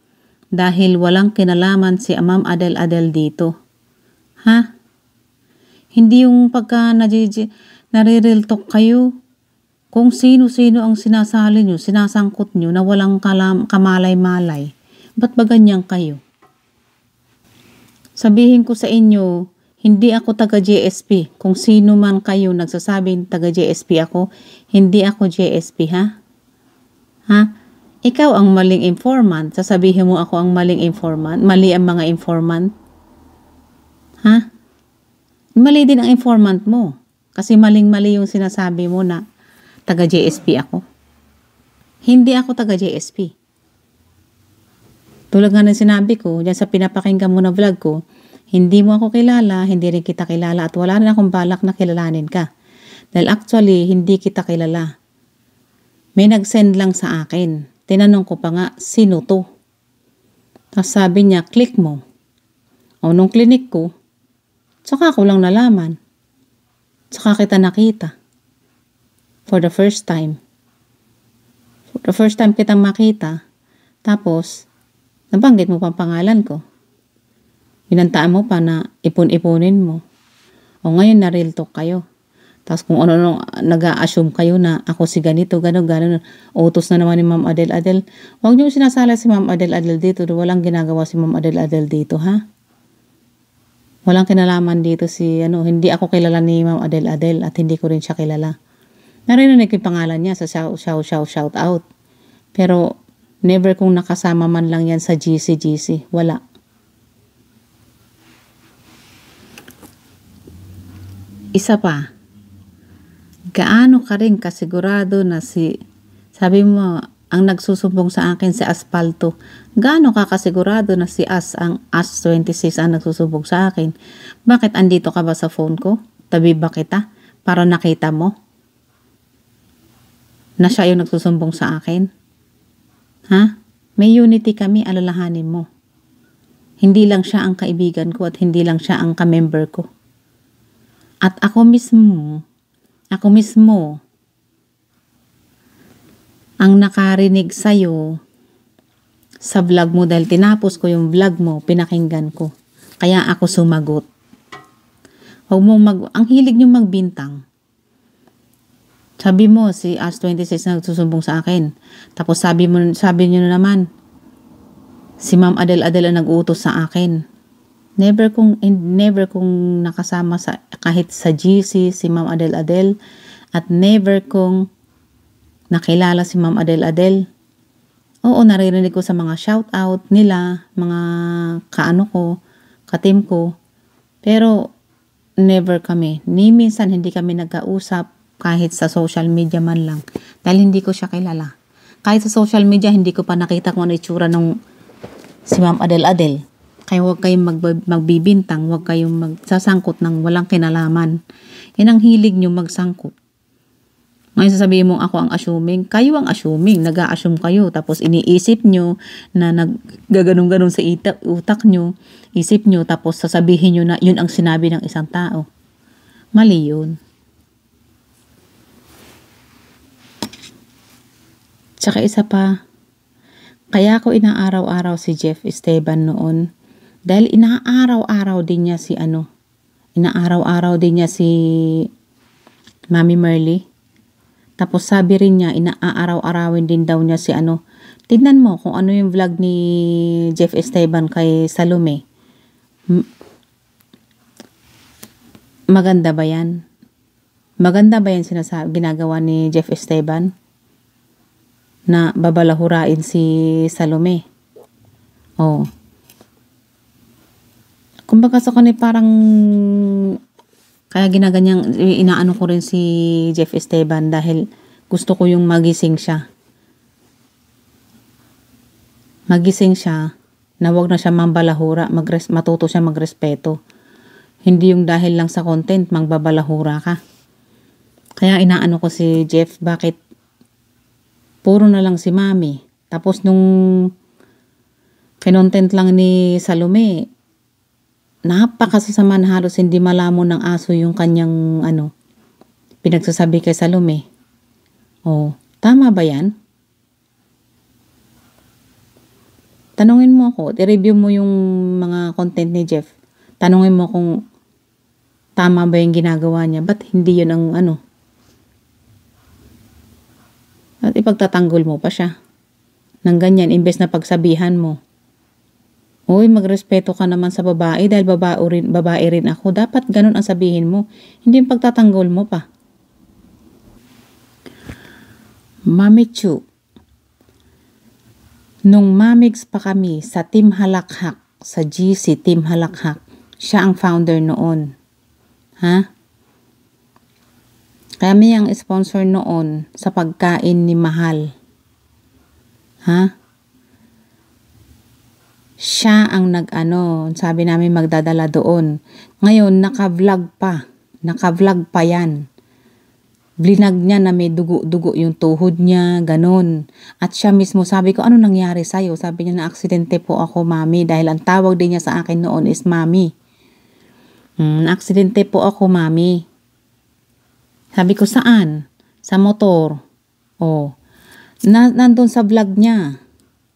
dahil walang kinalaman si Ma'am Adel Adel dito. Ha? Hindi yung pagka nariril kayo. Kung sino-sino ang sinasali niyo, sinasangkot niyo na walang kamalay-malay. Ba't ba ganyan kayo? Sabihin ko sa inyo, hindi ako taga JSP. Kung sino man kayo nagsasabing taga JSP ako, hindi ako JSP ha? Ha? Ikaw ang maling informant. Sasabihin mo ako ang maling informant. Mali ang mga informant. Ha? Mali din ang informant mo. Kasi maling-mali yung sinasabi mo na taga JSP ako. Hindi ako taga JSP. Tulad nga ng sinabi ko, dyan sa pinapakinggan mo na vlog ko, hindi mo ako kilala, hindi rin kita kilala at wala rin akong balak na kilalanin ka. Dahil actually, hindi kita kilala. May nag-send lang sa akin. Tinanong ko pa nga, sino to? Tapos sabi niya, click mo. O nung klinik ko, tsaka ako lang nalaman. Tsaka kita nakita. For the first time. For the first time kitang makita. Tapos, nabanggit mo pang pangalan ko. Binantaan mo pa na ipon iponin mo. O ngayon na real talk kayo. Tapos kung ano-ano assume kayo na ako si ganito, gano'n, gano'n. Utos na naman ni Ma'am Adel Adel. Huwag niyo sinasala si Ma'am Adel Adel dito. Walang ginagawa si Ma'am Adel Adel dito, ha? Walang kinalaman dito si, ano, hindi ako kilala ni Ma'am Adel Adel at hindi ko rin siya kilala. Narinig ko yung pangalan niya sa shout, shout, shout, shout out. Pero never kong nakasama man lang yan sa GCGC. GC. Wala. Isa pa, gaano ka rin kasigurado na si, sabi mo, ang nagsusumbong sa akin si Aspalto. Gaano ka kasigurado na si As ang As26 ang nagsusumbong sa akin? Bakit andito ka ba sa phone ko? Tabi ba kita? Para nakita mo? Na siya yung nagsusumbong sa akin? Ha? May unity kami, alalahanin mo. Hindi lang siya ang kaibigan ko at hindi lang siya ang ka-member ko. At ako mismo, ako mismo, ang nakarinig sa'yo sa vlog mo dahil tinapos ko yung vlog mo, pinakinggan ko. Kaya ako sumagot. Huwag mo mag, ang hilig niyo magbintang. Sabi mo, si As 26 na nagsusumbong sa akin. Tapos sabi, mo, sabi niyo naman, si Ma'am Adel Adel ang nag-uutos sa akin. Never kong, and eh, never kong nakasama sa, kahit sa GC si Ma'am Adel Adel at never kong nakilala si Ma'am Adel Adel. Oo, naririnig ko sa mga shout out nila, mga kaano ko, katim ko. Pero never kami. Ni minsan hindi kami nagkausap kahit sa social media man lang. Dahil hindi ko siya kilala. Kahit sa social media, hindi ko pa nakita kung ano itsura nung si Ma'am Adel Adel. Kaya huwag kayong mag- magbibintang, huwag kayong magsasangkot ng walang kinalaman. Yan ang hilig nyo magsangkot. Ngayon sasabihin mong ako ang assuming, kayo ang assuming, nag assume kayo. Tapos iniisip nyo na naggaganong-ganon sa ita, utak nyo, isip nyo, tapos sasabihin nyo na yun ang sinabi ng isang tao. Mali yun. Tsaka isa pa, kaya ko inaaraw-araw si Jeff Esteban noon dahil inaaraw-araw din niya si ano, inaaraw-araw din niya si Mami Merly. Tapos sabi rin niya, inaaraw-arawin din daw niya si ano. Tignan mo kung ano yung vlog ni Jeff Esteban kay Salome. Maganda ba yan? Maganda ba yan sinasabi, ginagawa ni Jeff Esteban? Na babalahurain si Salome. Oh. Kumbaga sa kanya parang kaya ginaganyang inaano ko rin si Jeff Esteban dahil gusto ko yung magising siya. Magising siya na wag na siya mambalahura, magres matuto siya magrespeto. Hindi yung dahil lang sa content, magbabalahura ka. Kaya inaano ko si Jeff, bakit puro na lang si mami. Tapos nung kinontent lang ni Salome, napakasasama na halos hindi malamon ng aso yung kanyang ano, pinagsasabi kay Salome. Oh, tama ba yan? Tanungin mo ako, i-review mo yung mga content ni Jeff. Tanungin mo kung tama ba yung ginagawa niya. Ba't hindi yun ang ano? At ipagtatanggol mo pa siya. Nang ganyan, imbes na pagsabihan mo. Uy, magrespeto ka naman sa babae dahil babae rin, babae rin ako. Dapat ganun ang sabihin mo. Hindi yung pagtatanggol mo pa. Mami Chu Nung mamigs pa kami sa Team Halakhak, sa GC Team Halakhak, siya ang founder noon. Ha? Kami ang sponsor noon sa pagkain ni Mahal. Ha? siya ang nag-ano, sabi namin magdadala doon. Ngayon, naka-vlog pa. Naka-vlog pa yan. Blinag niya na may dugo-dugo yung tuhod niya, ganun. At siya mismo sabi ko, ano nangyari sa'yo? Sabi niya na aksidente po ako, mami. Dahil ang tawag din niya sa akin noon is mami. Hmm, na aksidente po ako, mami. Sabi ko, saan? Sa motor. Oh. Na, nandun sa vlog niya.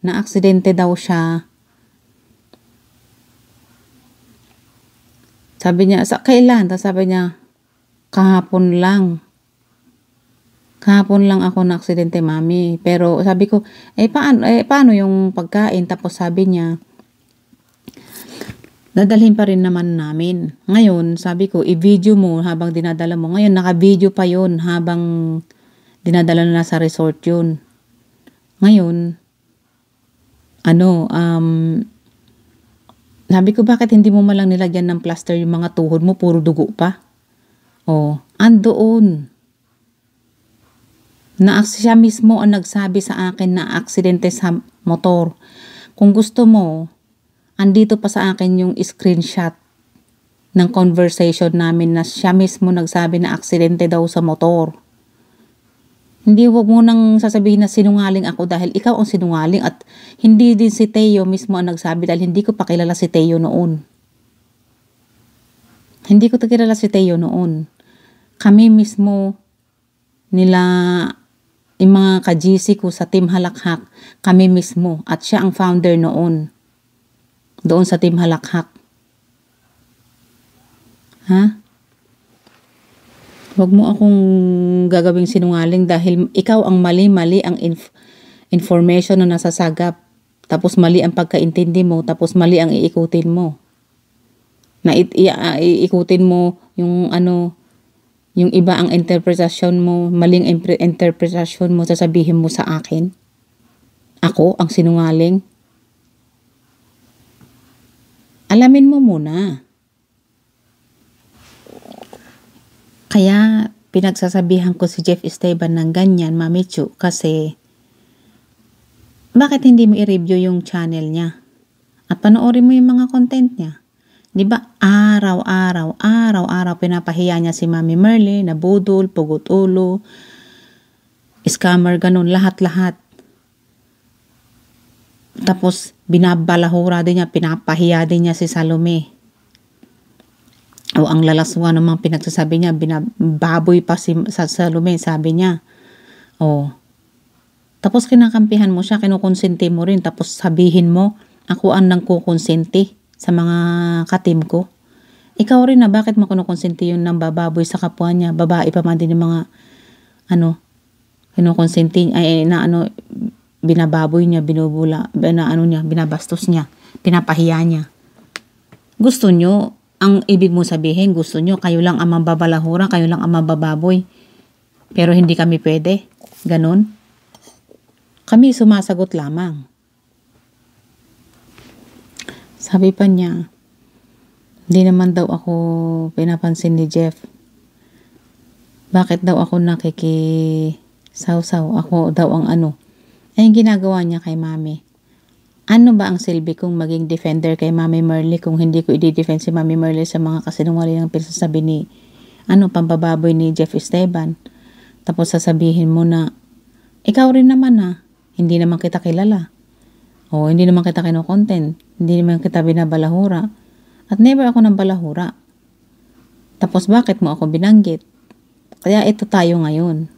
Na aksidente daw siya Sabi niya, sa kailan? Tapos sabi niya, kahapon lang. Kahapon lang ako na aksidente, mami. Pero sabi ko, eh paano, eh, paano yung pagkain? Tapos sabi niya, dadalhin pa rin naman namin. Ngayon, sabi ko, i-video mo habang dinadala mo. Ngayon, naka-video pa yon habang dinadala na sa resort yun. Ngayon, ano, um, sabi ko, bakit hindi mo malang nilagyan ng plaster yung mga tuhod mo, puro dugo pa? Oh, andoon. Na siya mismo ang nagsabi sa akin na aksidente sa motor. Kung gusto mo, andito pa sa akin yung screenshot ng conversation namin na siya mismo nagsabi na aksidente daw sa motor. Hindi wag mo nang sasabihin na sinungaling ako dahil ikaw ang sinungaling at hindi din si Teo mismo ang nagsabi dahil hindi ko pakilala si Teo noon. Hindi ko kilala si Teo noon. Kami mismo nila yung mga ka-GC ko sa Team Halakhak, kami mismo at siya ang founder noon. Doon sa Team Halakhak. Ha? Huh? Huwag mo akong gagawing sinungaling dahil ikaw ang mali-mali ang inf information na nasasagap. Tapos mali ang pagkaintindi mo, tapos mali ang iikutin mo. Na it, i, ah, iikutin mo yung ano, yung iba ang interpretasyon mo, maling interpretasyon mo, sasabihin mo sa akin. Ako ang sinungaling. Alamin mo muna. Kaya pinagsasabihan ko si Jeff Esteban ng ganyan, Mami kasi bakit hindi mo i-review yung channel niya? At panoorin mo yung mga content niya. Di ba araw-araw, araw-araw pinapahiya niya si Mami Merle na budol, pugot ulo, scammer, ganun, lahat-lahat. Tapos binabalahura din niya, pinapahiya din niya si Salome o ang lalaswa ng pinagsasabi niya, binababoy pa si, sa Salome, sabi niya. O, tapos kinakampihan mo siya, kinukonsente mo rin, tapos sabihin mo, ako ang nang kukonsente sa mga katim ko. Ikaw rin na bakit mo kinukonsinti yung ng bababoy sa kapwa niya, babae pa man din yung mga, ano, kinukonsinti, ay, na ano, binababoy niya, binubula, na ano niya, binabastos niya, pinapahiya niya. Gusto niyo, ang ibig mo sabihin, gusto nyo, kayo lang ang mababalahura, kayo lang ang mabababoy. Pero hindi kami pwede. Ganon. Kami sumasagot lamang. Sabi pa niya, hindi naman daw ako pinapansin ni Jeff. Bakit daw ako nakiki... Saw-saw, ako daw ang ano. Eh, Ay, ginagawa niya kay mami. Ano ba ang silbi kong maging defender kay Mami Merle kung hindi ko i-defend si Mami Merle sa mga kasinungaling ng pinagsasabi ni ano pambababoy ni Jeff Esteban? Tapos sasabihin mo na, ikaw rin naman ha, ah. hindi naman kita kilala. O hindi naman kita kinokontent, hindi naman kita binabalahura. At never ako ng balahura. Tapos bakit mo ako binanggit? Kaya ito tayo ngayon.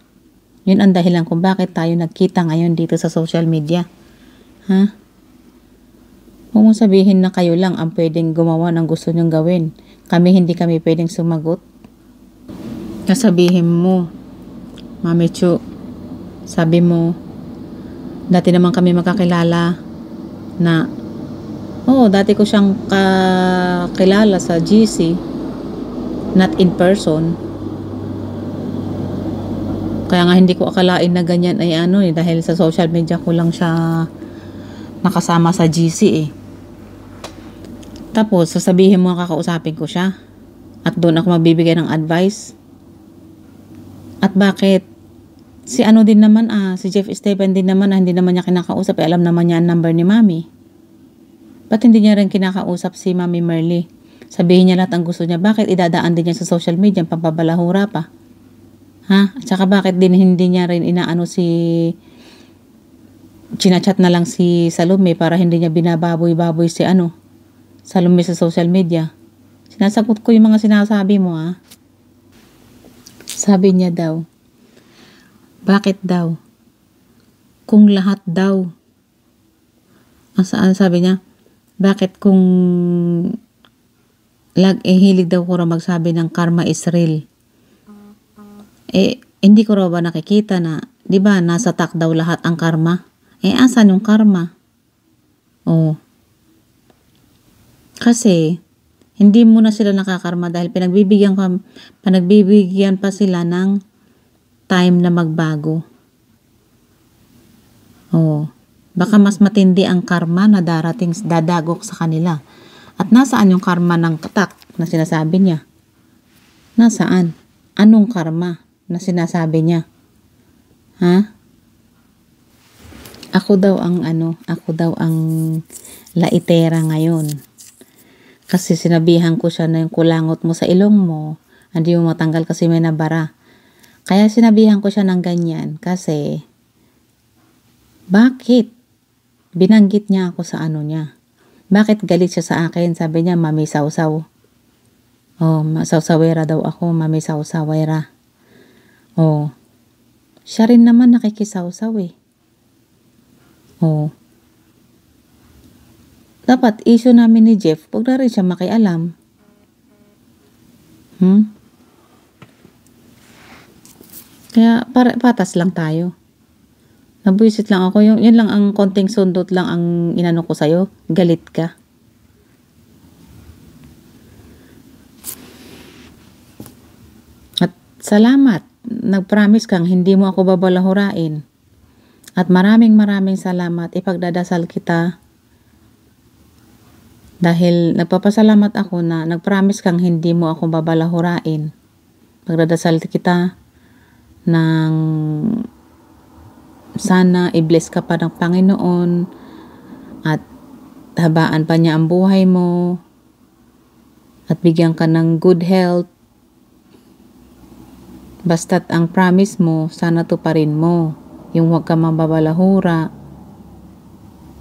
Yun ang dahilan kung bakit tayo nagkita ngayon dito sa social media. Ha? Huh? Huwag mong sabihin na kayo lang ang pwedeng gumawa ng gusto niyong gawin. Kami hindi kami pwedeng sumagot. Nasabihin mo, Mami Chu, sabi mo, dati naman kami makakilala na, oh, dati ko siyang kakilala sa GC, not in person. Kaya nga hindi ko akalain na ganyan ay ano eh, dahil sa social media ko lang siya nakasama sa GC eh. Tapos, sasabihin mo na kakausapin ko siya. At doon ako magbibigay ng advice. At bakit? Si ano din naman ah, si Jeff Stephen din naman ah, hindi naman niya kinakausap. Eh, alam naman niya ang number ni Mami. Ba't hindi niya rin kinakausap si Mami Merly? Sabihin niya lahat ang gusto niya. Bakit idadaan din niya sa social media ang pampabalahura pa? Ha? At saka bakit din hindi niya rin inaano si... Chinachat na lang si Salome para hindi niya binababoy-baboy si ano, sa salumi sa social media. Sinasagot ko yung mga sinasabi mo ha. Ah. Sabi niya daw, bakit daw? Kung lahat daw. Ang saan sabi niya, bakit kung lag eh, daw ko raw magsabi ng karma is real. Eh, hindi ko raw ba nakikita na, di ba, nasa tak daw lahat ang karma? Eh, asan yung karma? Oh, kasi, hindi mo na sila nakakarma dahil pinagbibigyan, pa, pinagbibigyan pa sila ng time na magbago. Oo. Baka mas matindi ang karma na darating, dadagok sa kanila. At nasaan yung karma ng katak na sinasabi niya? Nasaan? Anong karma na sinasabi niya? Ha? Ako daw ang ano, ako daw ang laitera ngayon. Kasi sinabihan ko siya na yung kulangot mo sa ilong mo, hindi mo matanggal kasi may nabara. Kaya sinabihan ko siya ng ganyan kasi, bakit? Binanggit niya ako sa ano niya. Bakit galit siya sa akin? Sabi niya, mami sausaw. Oh, sausawera daw ako, mami sausawera. Oh, siya rin naman nakikisawsaw eh. Oh, dapat issue namin ni Jeff, pag na rin siya makialam. Hmm? Kaya para, patas lang tayo. Nabuisit lang ako. Yung, yun lang ang konting sundot lang ang inano ko sa'yo. Galit ka. At salamat. Nag-promise kang hindi mo ako babalahurain. At maraming maraming salamat. Ipagdadasal kita dahil nagpapasalamat ako na nagpromise kang hindi mo ako babalahurain. Pagdadasal kita ng sana i-bless ka pa ng Panginoon at habaan pa niya ang buhay mo at bigyan ka ng good health. Basta't ang promise mo, sana tuparin mo. Yung huwag ka mababalahura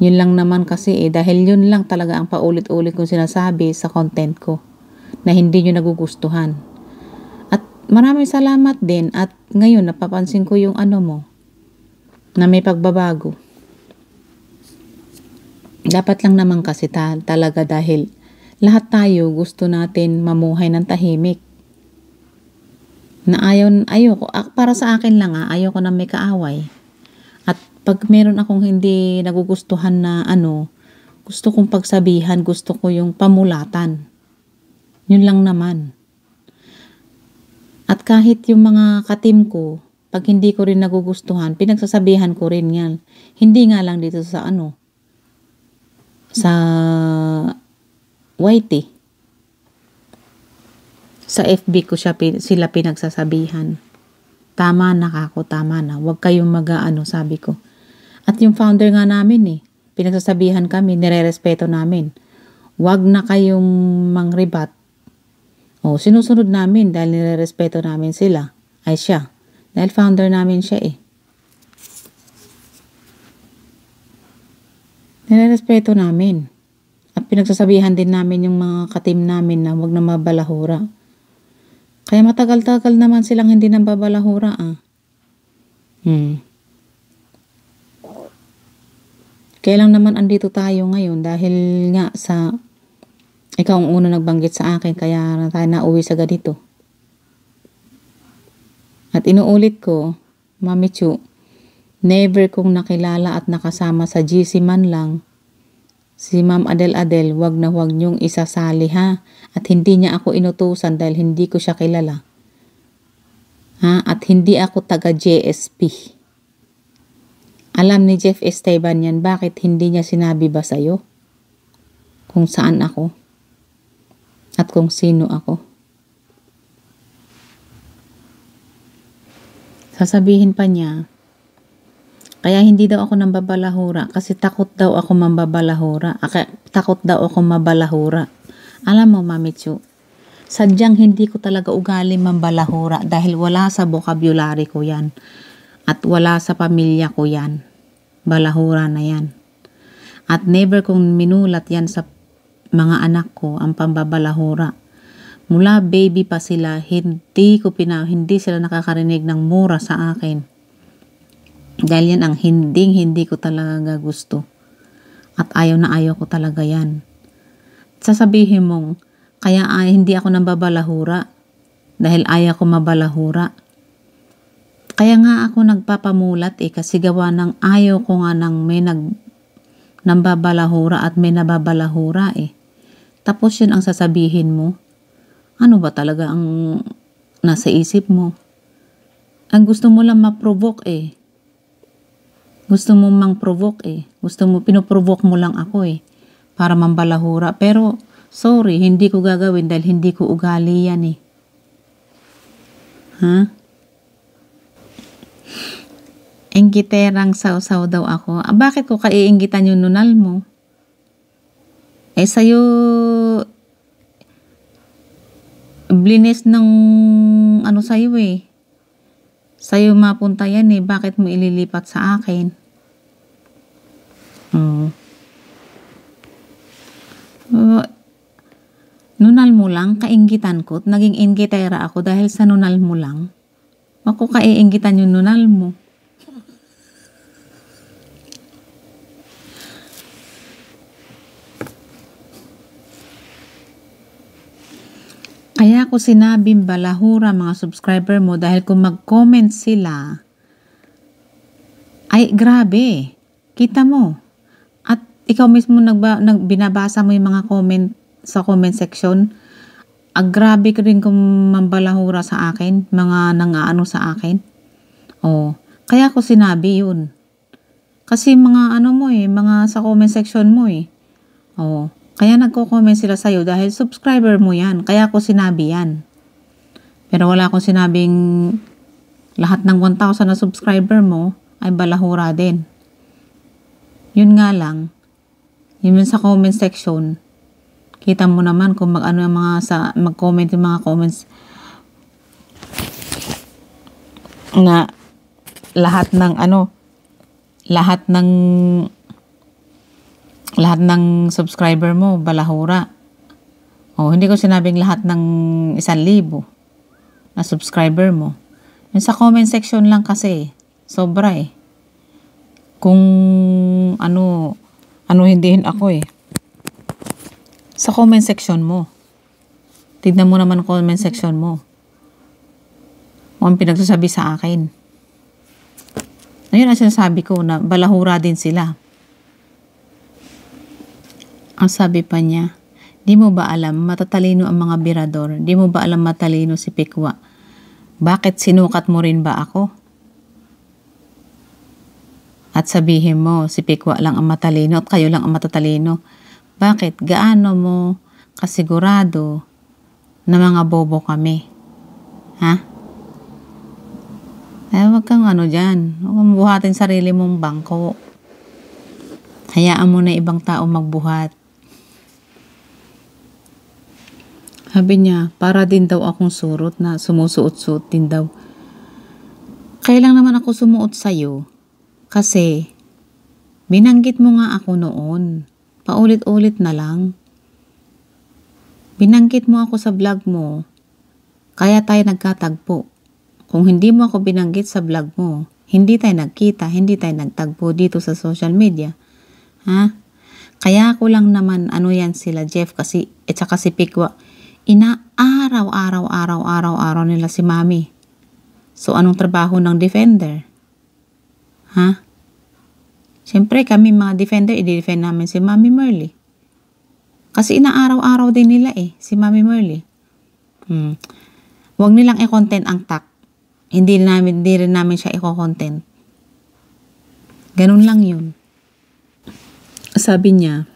yun lang naman kasi eh, dahil yun lang talaga ang paulit-ulit kong sinasabi sa content ko na hindi nyo nagugustuhan. At maraming salamat din at ngayon napapansin ko yung ano mo na may pagbabago. Dapat lang naman kasi ta- talaga dahil lahat tayo gusto natin mamuhay ng tahimik. Na ayaw, ayaw ko, ah, para sa akin lang ah, ayaw ko na may kaaway pag meron akong hindi nagugustuhan na ano, gusto kong pagsabihan, gusto ko yung pamulatan. Yun lang naman. At kahit yung mga katim ko, pag hindi ko rin nagugustuhan, pinagsasabihan ko rin yan. Hindi nga lang dito sa ano, sa Whitey. Sa FB ko siya, sila pinagsasabihan. Tama na kako, tama na. Huwag kayong mag-ano, sabi ko. At yung founder nga namin eh, pinagsasabihan kami, nire-respeto namin. Huwag na kayong mangribat. O, oh, sinusunod namin dahil nire-respeto namin sila. Ay siya. Dahil founder namin siya eh. Nire-respeto namin. At pinagsasabihan din namin yung mga katim namin na huwag na mabalahura. Kaya matagal-tagal naman silang hindi nababalahura ah. Hmm. Kaya lang naman andito tayo ngayon dahil nga sa ikaw ang una nagbanggit sa akin kaya na tayo nauwi sa ganito. At inuulit ko, Mami Chu, never kong nakilala at nakasama sa GC man lang. Si Ma'am Adel Adel, wag na wag niyong isasali ha at hindi niya ako inutusan dahil hindi ko siya kilala. Ha? At hindi ako taga JSP. Alam ni Jeff Esteban yan, bakit hindi niya sinabi ba sa'yo? Kung saan ako? At kung sino ako? Sasabihin pa niya, kaya hindi daw ako nambabalahura kasi takot daw ako mambabalahura. Aka, takot daw ako mabalahura. Alam mo, Mami Chu, sadyang hindi ko talaga ugali mambalahura dahil wala sa vocabulary ko yan. At wala sa pamilya ko yan. Balahura na yan. At never kong minulat yan sa mga anak ko ang pambabalahura. Mula baby pa sila, hindi ko pina, hindi sila nakakarinig ng mura sa akin. Dahil yan ang hinding hindi ko talaga gusto. At ayaw na ayaw ko talaga yan. Sasabihin mong, kaya ay, ah, hindi ako nababalahura dahil ayaw ko mabalahura. Kaya nga ako nagpapamulat eh kasi gawa ng ayaw ko nga nang may nag nambabalahura at may nababalahura eh. Tapos yun ang sasabihin mo. Ano ba talaga ang nasa isip mo? Ang gusto mo lang ma-provoke eh. Gusto mo mang provoke eh. Gusto mo, pinoprovoke mo lang ako eh. Para mambalahura. Pero, sorry, hindi ko gagawin dahil hindi ko ugali yan eh. Ha? Huh? Ingiterang sausaw daw ako. Ah, bakit ko kaiingitan yung nunal mo? Eh, sa'yo, blinis ng ano sa'yo eh. Sa'yo mapunta yan eh. Bakit mo ililipat sa akin? Oh. Uh, nunal mo lang, kaingitan ko. Naging ingitera ako dahil sa nunal mo lang. Ako iinggitan yung nunal mo. Kaya ko sinabing balahura mga subscriber mo dahil kung mag-comment sila, ay grabe, kita mo. At ikaw mismo nagba, nag, binabasa mo yung mga comment sa comment section, ah, grabe ka rin kung mambalahura sa akin, mga nangaano sa akin. Oh, kaya ko sinabi yun. Kasi mga ano mo eh, mga sa comment section mo eh. Oh, kaya nagko-comment sila sa'yo dahil subscriber mo yan. Kaya ko sinabi yan. Pero wala akong sinabing lahat ng 1,000 na subscriber mo ay balahura din. Yun nga lang, yun sa comment section, Kita mo naman kung mag-ano yung mga sa mag-comment yung mga comments na lahat ng ano lahat ng lahat ng subscriber mo balahura. Oh, hindi ko sinabing lahat ng isang libo na subscriber mo. Yung sa comment section lang kasi, sobra eh. Kung ano, ano hindihin ako eh sa comment section mo. Tignan mo naman comment section mo. O ang pinagsasabi sa akin. Ayun ang sinasabi ko na balahura din sila. Ang sabi pa niya, Di mo ba alam matatalino ang mga birador? Di mo ba alam matalino si Pikwa? Bakit sinukat mo rin ba ako? At sabihin mo, si Pikwa lang ang matalino at kayo lang ang matatalino. Bakit? Gaano mo kasigurado na mga bobo kami? Ha? Eh, wag kang ano dyan. Huwag kang buhatin sarili mong bangko. Hayaan mo na ibang tao magbuhat. Sabi niya, para din daw akong surot na sumusuot-suot din daw. Kailang naman ako sumuot sa'yo kasi binanggit mo nga ako noon Paulit-ulit na lang. Binanggit mo ako sa vlog mo, kaya tayo nagkatagpo. Kung hindi mo ako binanggit sa vlog mo, hindi tayo nagkita, hindi tayo nagtagpo dito sa social media. Ha? Kaya ako lang naman ano yan sila Jeff kasi at eh, saka si Pikwa. Inaaraw-araw araw-araw-araw nila si Mami. So anong trabaho ng defender? Ha? Siyempre, kami mga defender, i-defend namin si Mami Merly. Kasi inaaraw-araw din nila eh, si Mami Merly. Hmm. Huwag nilang i-content ang tak. Hindi, namin, hindi rin namin siya i-content. Ganun lang yun. Sabi niya,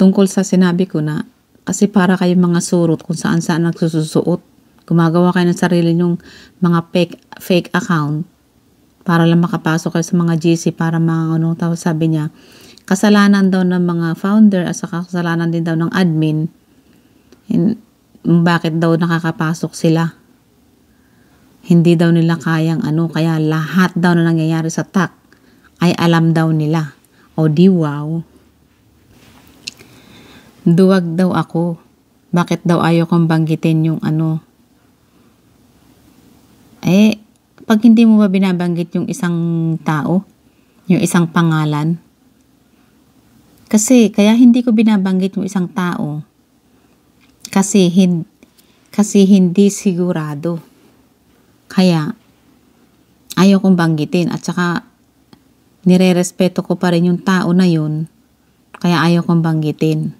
tungkol sa sinabi ko na, kasi para kayo mga surot kung saan saan nagsususuot, gumagawa kayo ng sarili nyong mga fake, fake account para lang makapasok kayo sa mga GC para mga anong tao sabi niya kasalanan daw ng mga founder at saka kasalanan din daw ng admin in, bakit daw nakakapasok sila hindi daw nila kayang ano kaya lahat daw na nangyayari sa TAC ay alam daw nila o di wow duwag daw ako bakit daw ayaw kong banggitin yung ano eh pag hindi mo ba binabanggit yung isang tao, yung isang pangalan? Kasi kaya hindi ko binabanggit yung isang tao. Kasi hin kasi hindi sigurado. Kaya ayaw kong banggitin at saka nire-respeto ko pa rin yung tao na yun. Kaya ayaw kong banggitin.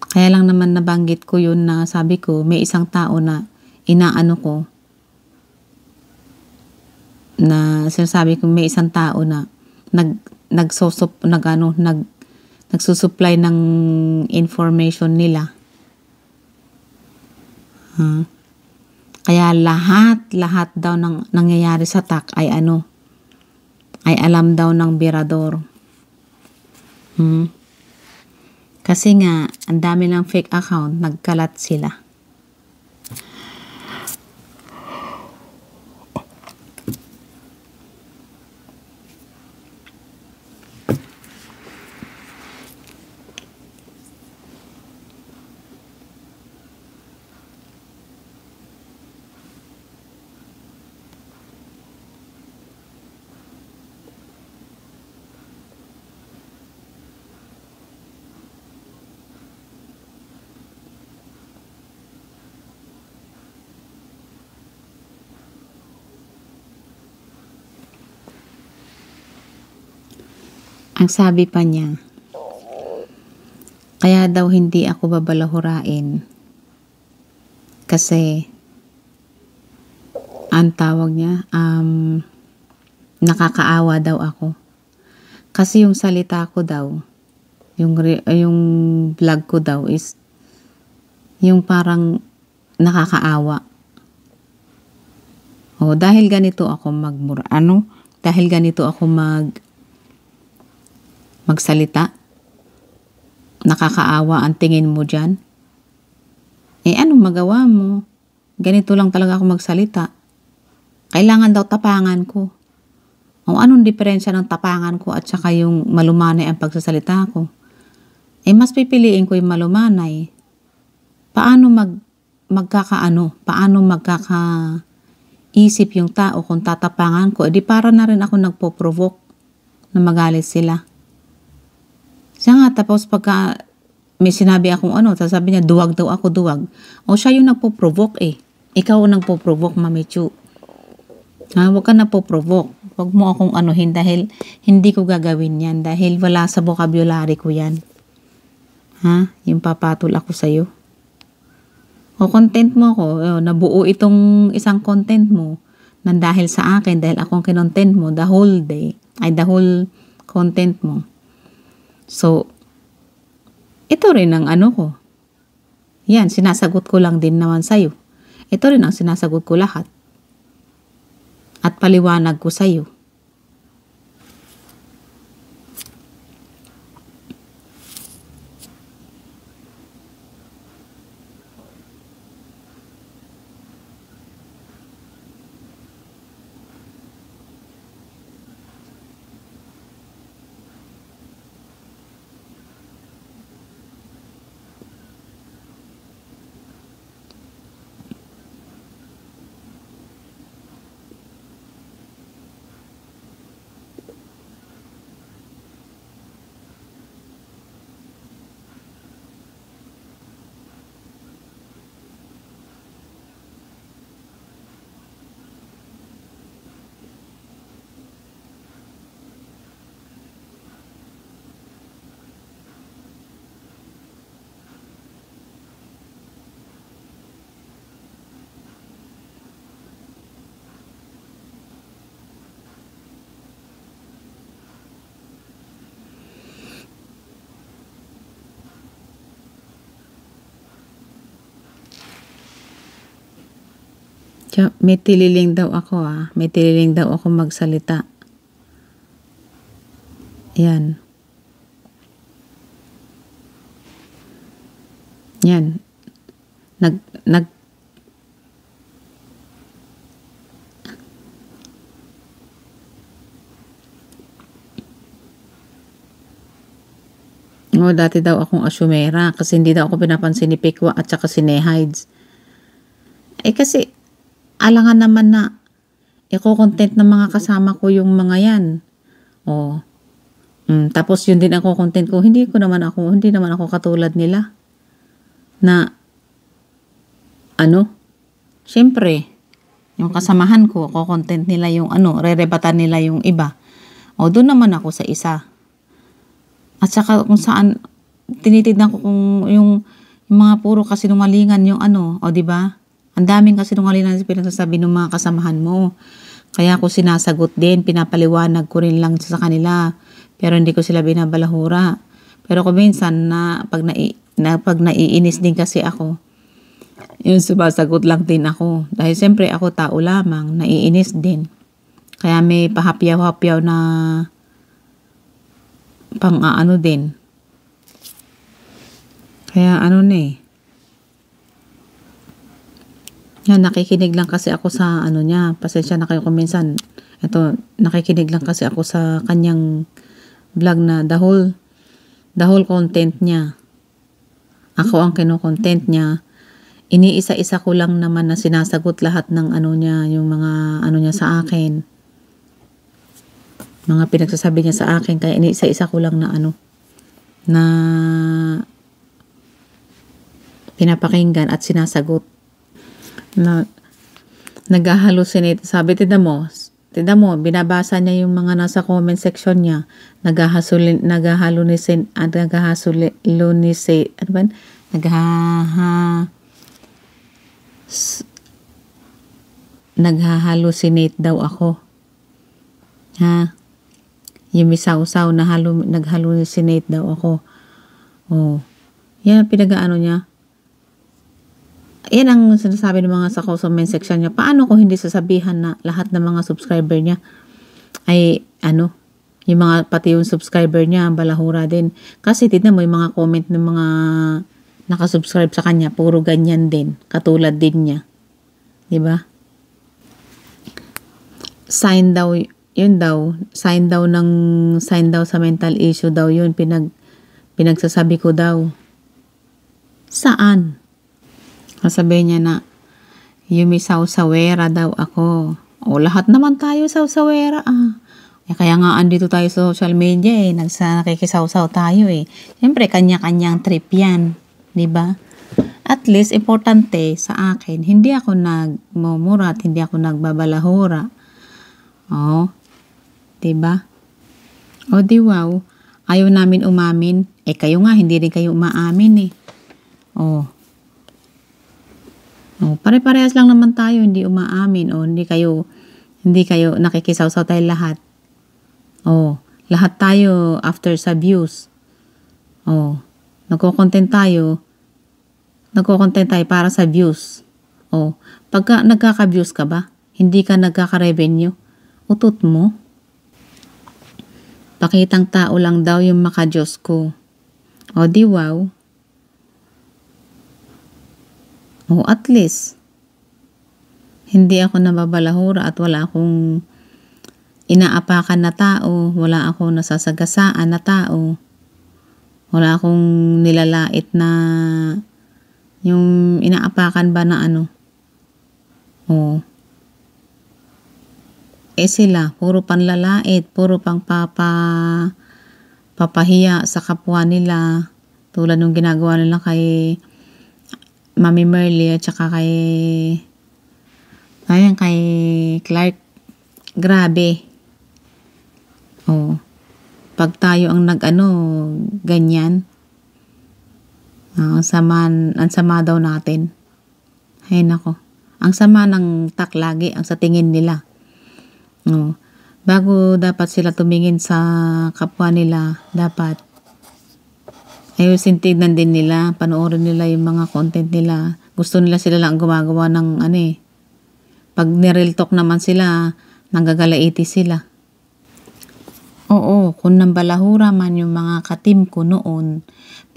Kaya lang naman nabanggit ko yun na sabi ko may isang tao na inaano ko na sinasabi ko may isang tao na nag nagsosup ano nag nagsusupply ng information nila. Huh? Ah. Kaya lahat, lahat daw ng nangyayari sa TAC ay ano, ay alam daw ng birador. Hmm? Kasi nga, ang dami ng fake account, nagkalat sila. Ang sabi pa niya, kaya daw hindi ako babalahurain kasi ang tawag niya, um, nakakaawa daw ako. Kasi yung salita ko daw, yung, yung vlog ko daw is yung parang nakakaawa. O, oh, dahil ganito ako magmura, ano? Dahil ganito ako mag, magsalita? Nakakaawa ang tingin mo dyan? Eh anong magawa mo? Ganito lang talaga ako magsalita. Kailangan daw tapangan ko. O anong diferensya ng tapangan ko at saka yung malumanay ang pagsasalita ko? Eh mas pipiliin ko yung malumanay. Paano mag magkakaano? Paano magkaka isip yung tao kung tatapangan ko, edi eh, para na rin ako nagpo-provoke na magalit sila. Siya nga, tapos pagka may sinabi akong ano, sasabi niya, duwag daw ako, duwag. O siya yung nagpo-provoke eh. Ikaw ang nagpo-provoke, Mamichu. Ha, huwag ka na po-provoke. Huwag mo akong anuhin dahil hindi ko gagawin yan. Dahil wala sa vocabulary ko yan. Ha? Yung papatol ako sa'yo. O content mo ako. O, nabuo itong isang content mo nang dahil sa akin, dahil akong kinontent mo the whole day, ay the whole content mo. So, ito rin ang ano ko. Yan, sinasagot ko lang din naman sa'yo. Ito rin ang sinasagot ko lahat. At paliwanag ko sa'yo. May tililing daw ako ah. May tililing daw ako magsalita. Yan. Yan. Nag, nag, O, dati daw akong asumera kasi hindi daw ako pinapansin ni Pekwa at saka si Nehides. Eh kasi, Alangan naman na, iko content ng mga kasama ko yung mga yan. O, oh. mm, tapos yun din ako content ko. Hindi ko naman ako, hindi naman ako katulad nila. Na, ano, syempre, yung kasamahan ko, ako content nila yung ano, rerebata nila yung iba. O, oh, doon naman ako sa isa. At saka kung saan, tinitignan ko kung yung, yung mga puro kasi numalingan yung ano, o oh, di ba? Ang daming kasinungalingan na pinagsasabi ng mga kasamahan mo. Kaya ako sinasagot din, pinapaliwanag ko rin lang sa kanila. Pero hindi ko sila binabalahura. Pero kung minsan na pag, nai, na, pag naiinis din kasi ako, yun sumasagot lang din ako. Dahil siyempre ako tao lamang, naiinis din. Kaya may pahapyaw-hapyaw na pang-ano din. Kaya ano na eh. Yan, nakikinig lang kasi ako sa ano niya. Pasensya na kayo kung minsan. Ito, nakikinig lang kasi ako sa kanyang vlog na the whole, the whole content niya. Ako ang kino-content niya. Iniisa-isa ko lang naman na sinasagot lahat ng ano niya, yung mga ano niya sa akin. Mga pinagsasabi niya sa akin. Kaya iniisa-isa ko lang na ano, na pinapakinggan at sinasagot na nag Sabi, tida mo, tida mo, binabasa niya yung mga nasa comment section niya. Nag-hallucinate, at nag-hallucinate, ano ba? Nag-ha, daw ako. Ha? Yung misaw-saw na halu, daw ako. Oh. Yan ang pinag-ano niya yan ang sinasabi ng mga sa comment section niya. Paano ko hindi sasabihan na lahat ng mga subscriber niya ay ano, yung mga pati yung subscriber niya balahura din. Kasi tignan mo yung mga comment ng mga nakasubscribe sa kanya, puro ganyan din, katulad din niya. 'Di ba? Sign daw yun daw, sign daw ng sign daw sa mental issue daw yun pinag pinagsasabi ko daw. Saan? Nasabi niya na, Yumi Sausawera daw ako. O lahat naman tayo sawsawera ah. Eh, kaya nga andito tayo sa social media eh, nagsa nakikisawsaw tayo eh. Siyempre, kanya-kanyang trip yan, 'di ba? At least importante sa akin, hindi ako nagmumura at hindi ako nagbabalahura. Oh, 'di ba? O di wow, ayaw namin umamin. Eh kayo nga, hindi rin kayo umaamin eh. Oh, o, pare-parehas lang naman tayo, hindi umaamin o hindi kayo hindi kayo nakikisawsaw tayo lahat. O, lahat tayo after sa views. O, nagko-content tayo, nagko-content tayo para sa views. O, pagka nagkaka-views ka ba, hindi ka nagkaka-revenue, utot mo. Pakitang tao lang daw yung maka-Diyos ko. O, di wow. O at least, hindi ako nababalahura at wala akong inaapakan na tao, wala akong nasasagasaan na tao, wala akong nilalait na yung inaapakan ba na ano. O, eh sila, puro panlalait, puro pang papa, papahiya sa kapwa nila, tulad ng ginagawa nila kay Mami Merly at saka kay ayun kay Clark grabe oh pag tayo ang nagano ganyan oh, ang sama ang sama daw natin ay nako ang sama ng tak lagi ang sa tingin nila no oh, bago dapat sila tumingin sa kapwa nila dapat ayusin tignan din nila, panoorin nila yung mga content nila. Gusto nila sila lang gumagawa ng ano eh. Pag nirel talk naman sila, nanggagalaiti sila. Oo, kung nambalahura man yung mga katim ko noon,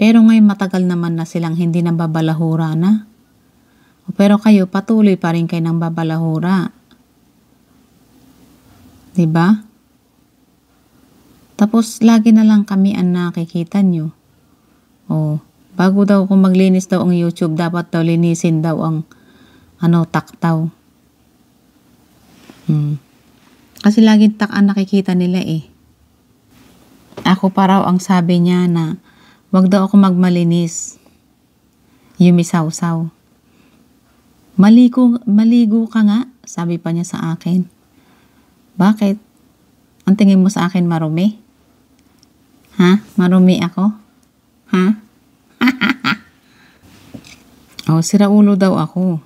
pero ngayon matagal naman na silang hindi nambabalahura na. Pero kayo patuloy pa rin kayo nang babalahura. 'Di ba? Tapos lagi na lang kami ang nakikita nyo. Oh, bago daw kung maglinis daw ang YouTube, dapat daw linisin daw ang ano, taktaw. Hmm. Kasi laging tak ang nakikita nila eh. Ako paraw ang sabi niya na wag daw ako magmalinis. Yumisaw-saw. Maligo, maligo ka nga, sabi pa niya sa akin. Bakit? Ang tingin mo sa akin marumi? Ha? Marumi ako? Ha? Hmm? oh, siraulo daw ako.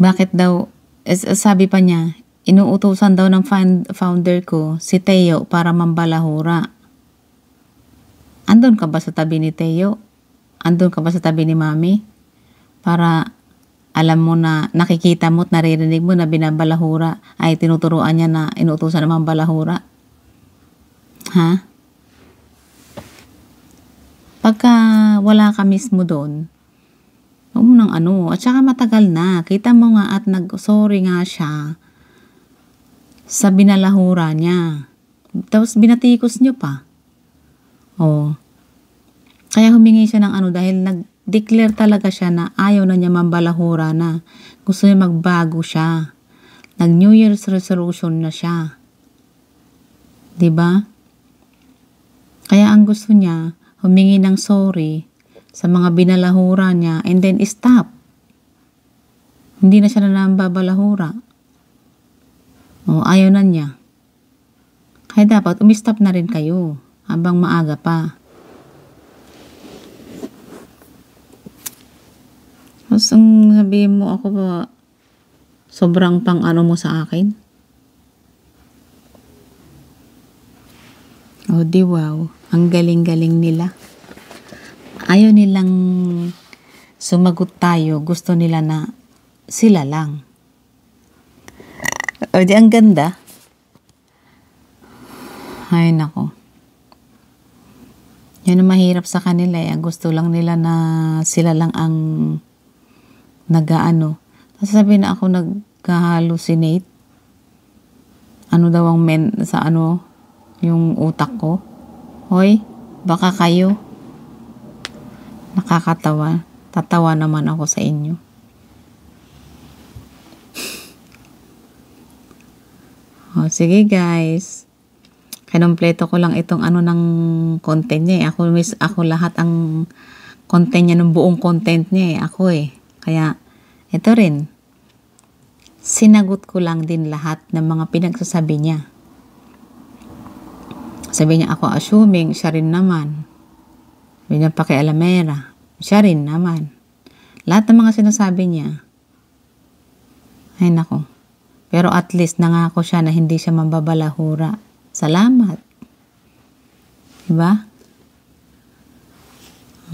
Bakit daw, Eh, sabi pa niya, inuutosan daw ng founder ko si Teo para mambalahura. Andun ka ba sa tabi ni Teo? Andun ka ba sa tabi ni Mami? Para alam mo na nakikita mo at naririnig mo na binabalahura ay tinuturuan niya na inuutosan naman mambalahura. Ha? Pagka wala ka mismo doon, huwag mo nang ano. At saka matagal na. Kita mo nga at nag-sorry nga siya sa binalahura niya. Tapos binatikos niyo pa. Oh. Kaya humingi siya ng ano dahil nag-declare talaga siya na ayaw na niya mambalahura na. Gusto niya magbago siya. Nag-New Year's resolution na siya. 'Di ba? Kaya ang gusto niya, humingi ng sorry sa mga binalahura niya and then stop. Hindi na siya na babalahura. O ayaw na niya. Kaya dapat umistop na rin kayo habang maaga pa. Tapos ang sabihin mo ako ba, sobrang pang ano mo sa akin? O, oh, di wow. Ang galing-galing nila. Ayaw nilang sumagot tayo. Gusto nila na sila lang. O, oh, di ang ganda. Ay, nako. Yan ang mahirap sa kanila eh. Gusto lang nila na sila lang ang nagaano. Tapos sabi na ako nag hallucinate Ano daw ang men sa ano, yung utak ko. Hoy, baka kayo. Nakakatawa. Tatawa naman ako sa inyo. oh, sige guys. Kinompleto ko lang itong ano ng content niya eh. Ako, miss, ako lahat ang content niya ng buong content niya eh. Ako eh. Kaya, ito rin. Sinagot ko lang din lahat ng mga pinagsasabi niya. Sabi niya ako assuming, siya rin naman. Sabi niya pakialamera, siya rin naman. Lahat ng mga sinasabi niya, ay nako. Pero at least nangako siya na hindi siya mababalahura. Salamat. Diba?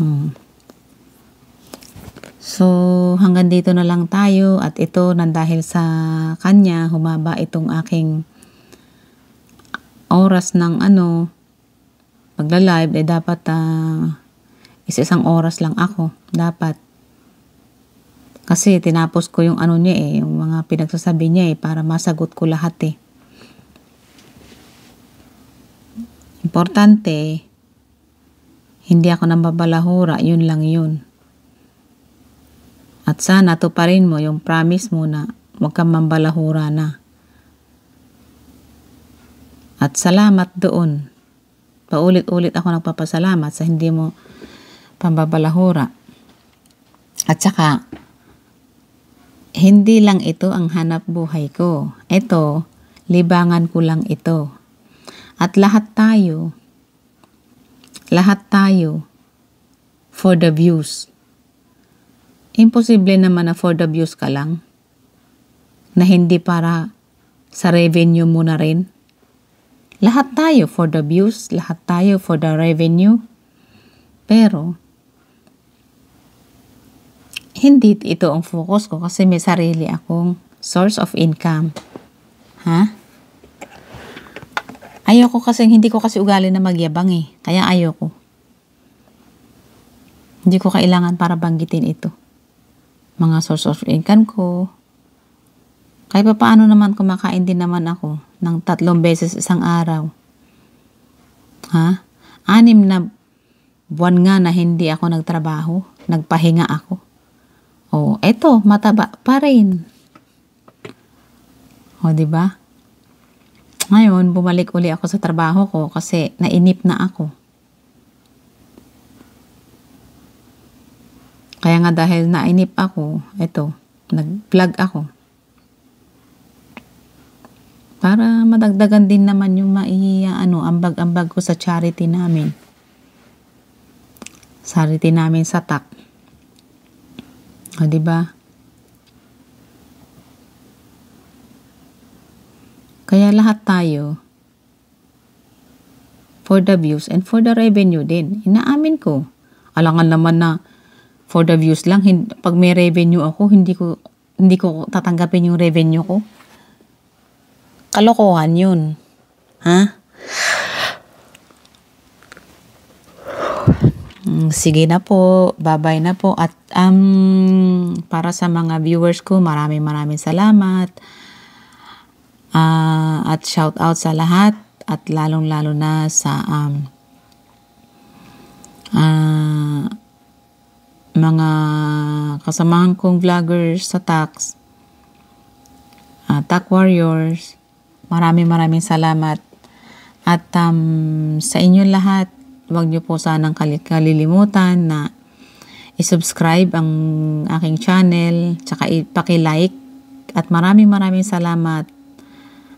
Hmm. So, hanggang dito na lang tayo at ito nang dahil sa kanya humaba itong aking oras ng ano, magla-live, eh dapat uh, ah, isa-isang oras lang ako. Dapat. Kasi tinapos ko yung ano niya eh, yung mga pinagsasabi niya eh, para masagot ko lahat eh. Importante, hindi ako nambabalahura, yun lang yun. At sana tuparin mo yung promise mo na huwag kang mambalahura na. At salamat doon. Paulit-ulit ako nagpapasalamat sa hindi mo pambabalahura. At saka, hindi lang ito ang hanap buhay ko. Ito, libangan ko lang ito. At lahat tayo, lahat tayo, for the views. Imposible naman na for the views ka lang, na hindi para sa revenue mo na rin, lahat tayo for the views, lahat tayo for the revenue. Pero, hindi ito ang focus ko kasi may sarili akong source of income. Ha? Ayoko kasi, hindi ko kasi ugali na magyabang eh. Kaya ayoko. Hindi ko kailangan para banggitin ito. Mga source of income ko. Kaya pa paano naman kumakain din naman ako ng tatlong beses isang araw. Ha? Anim na buwan nga na hindi ako nagtrabaho. Nagpahinga ako. Oh, eto, mataba pa rin. O, oh, di ba? Ngayon, bumalik uli ako sa trabaho ko kasi nainip na ako. Kaya nga dahil nainip ako, eto, nag plug ako para madagdagan din naman yung mai, ano, ambag-ambag ko sa charity namin. Charity namin sa TAC. O, diba? Kaya lahat tayo, for the views and for the revenue din. Inaamin ko. Alangan naman na for the views lang, pag may revenue ako, hindi ko, hindi ko tatanggapin yung revenue ko. Kalokohan yun. Ha? Hmm, sige na po, babay na po. At um, para sa mga viewers ko, maraming maraming salamat. Uh, at shout out sa lahat at lalong lalo na sa um, uh, mga kasamahan kong vloggers sa tax, uh, tax warriors, Maraming maraming salamat. At um, sa inyo lahat, huwag niyo po sanang kalilimutan na i-subscribe ang aking channel, tsaka ipakilike. At maraming maraming salamat.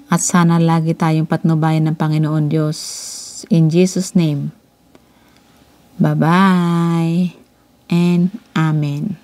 At sana lagi tayong patnubayan ng Panginoon Diyos. In Jesus' name. Bye-bye and Amen.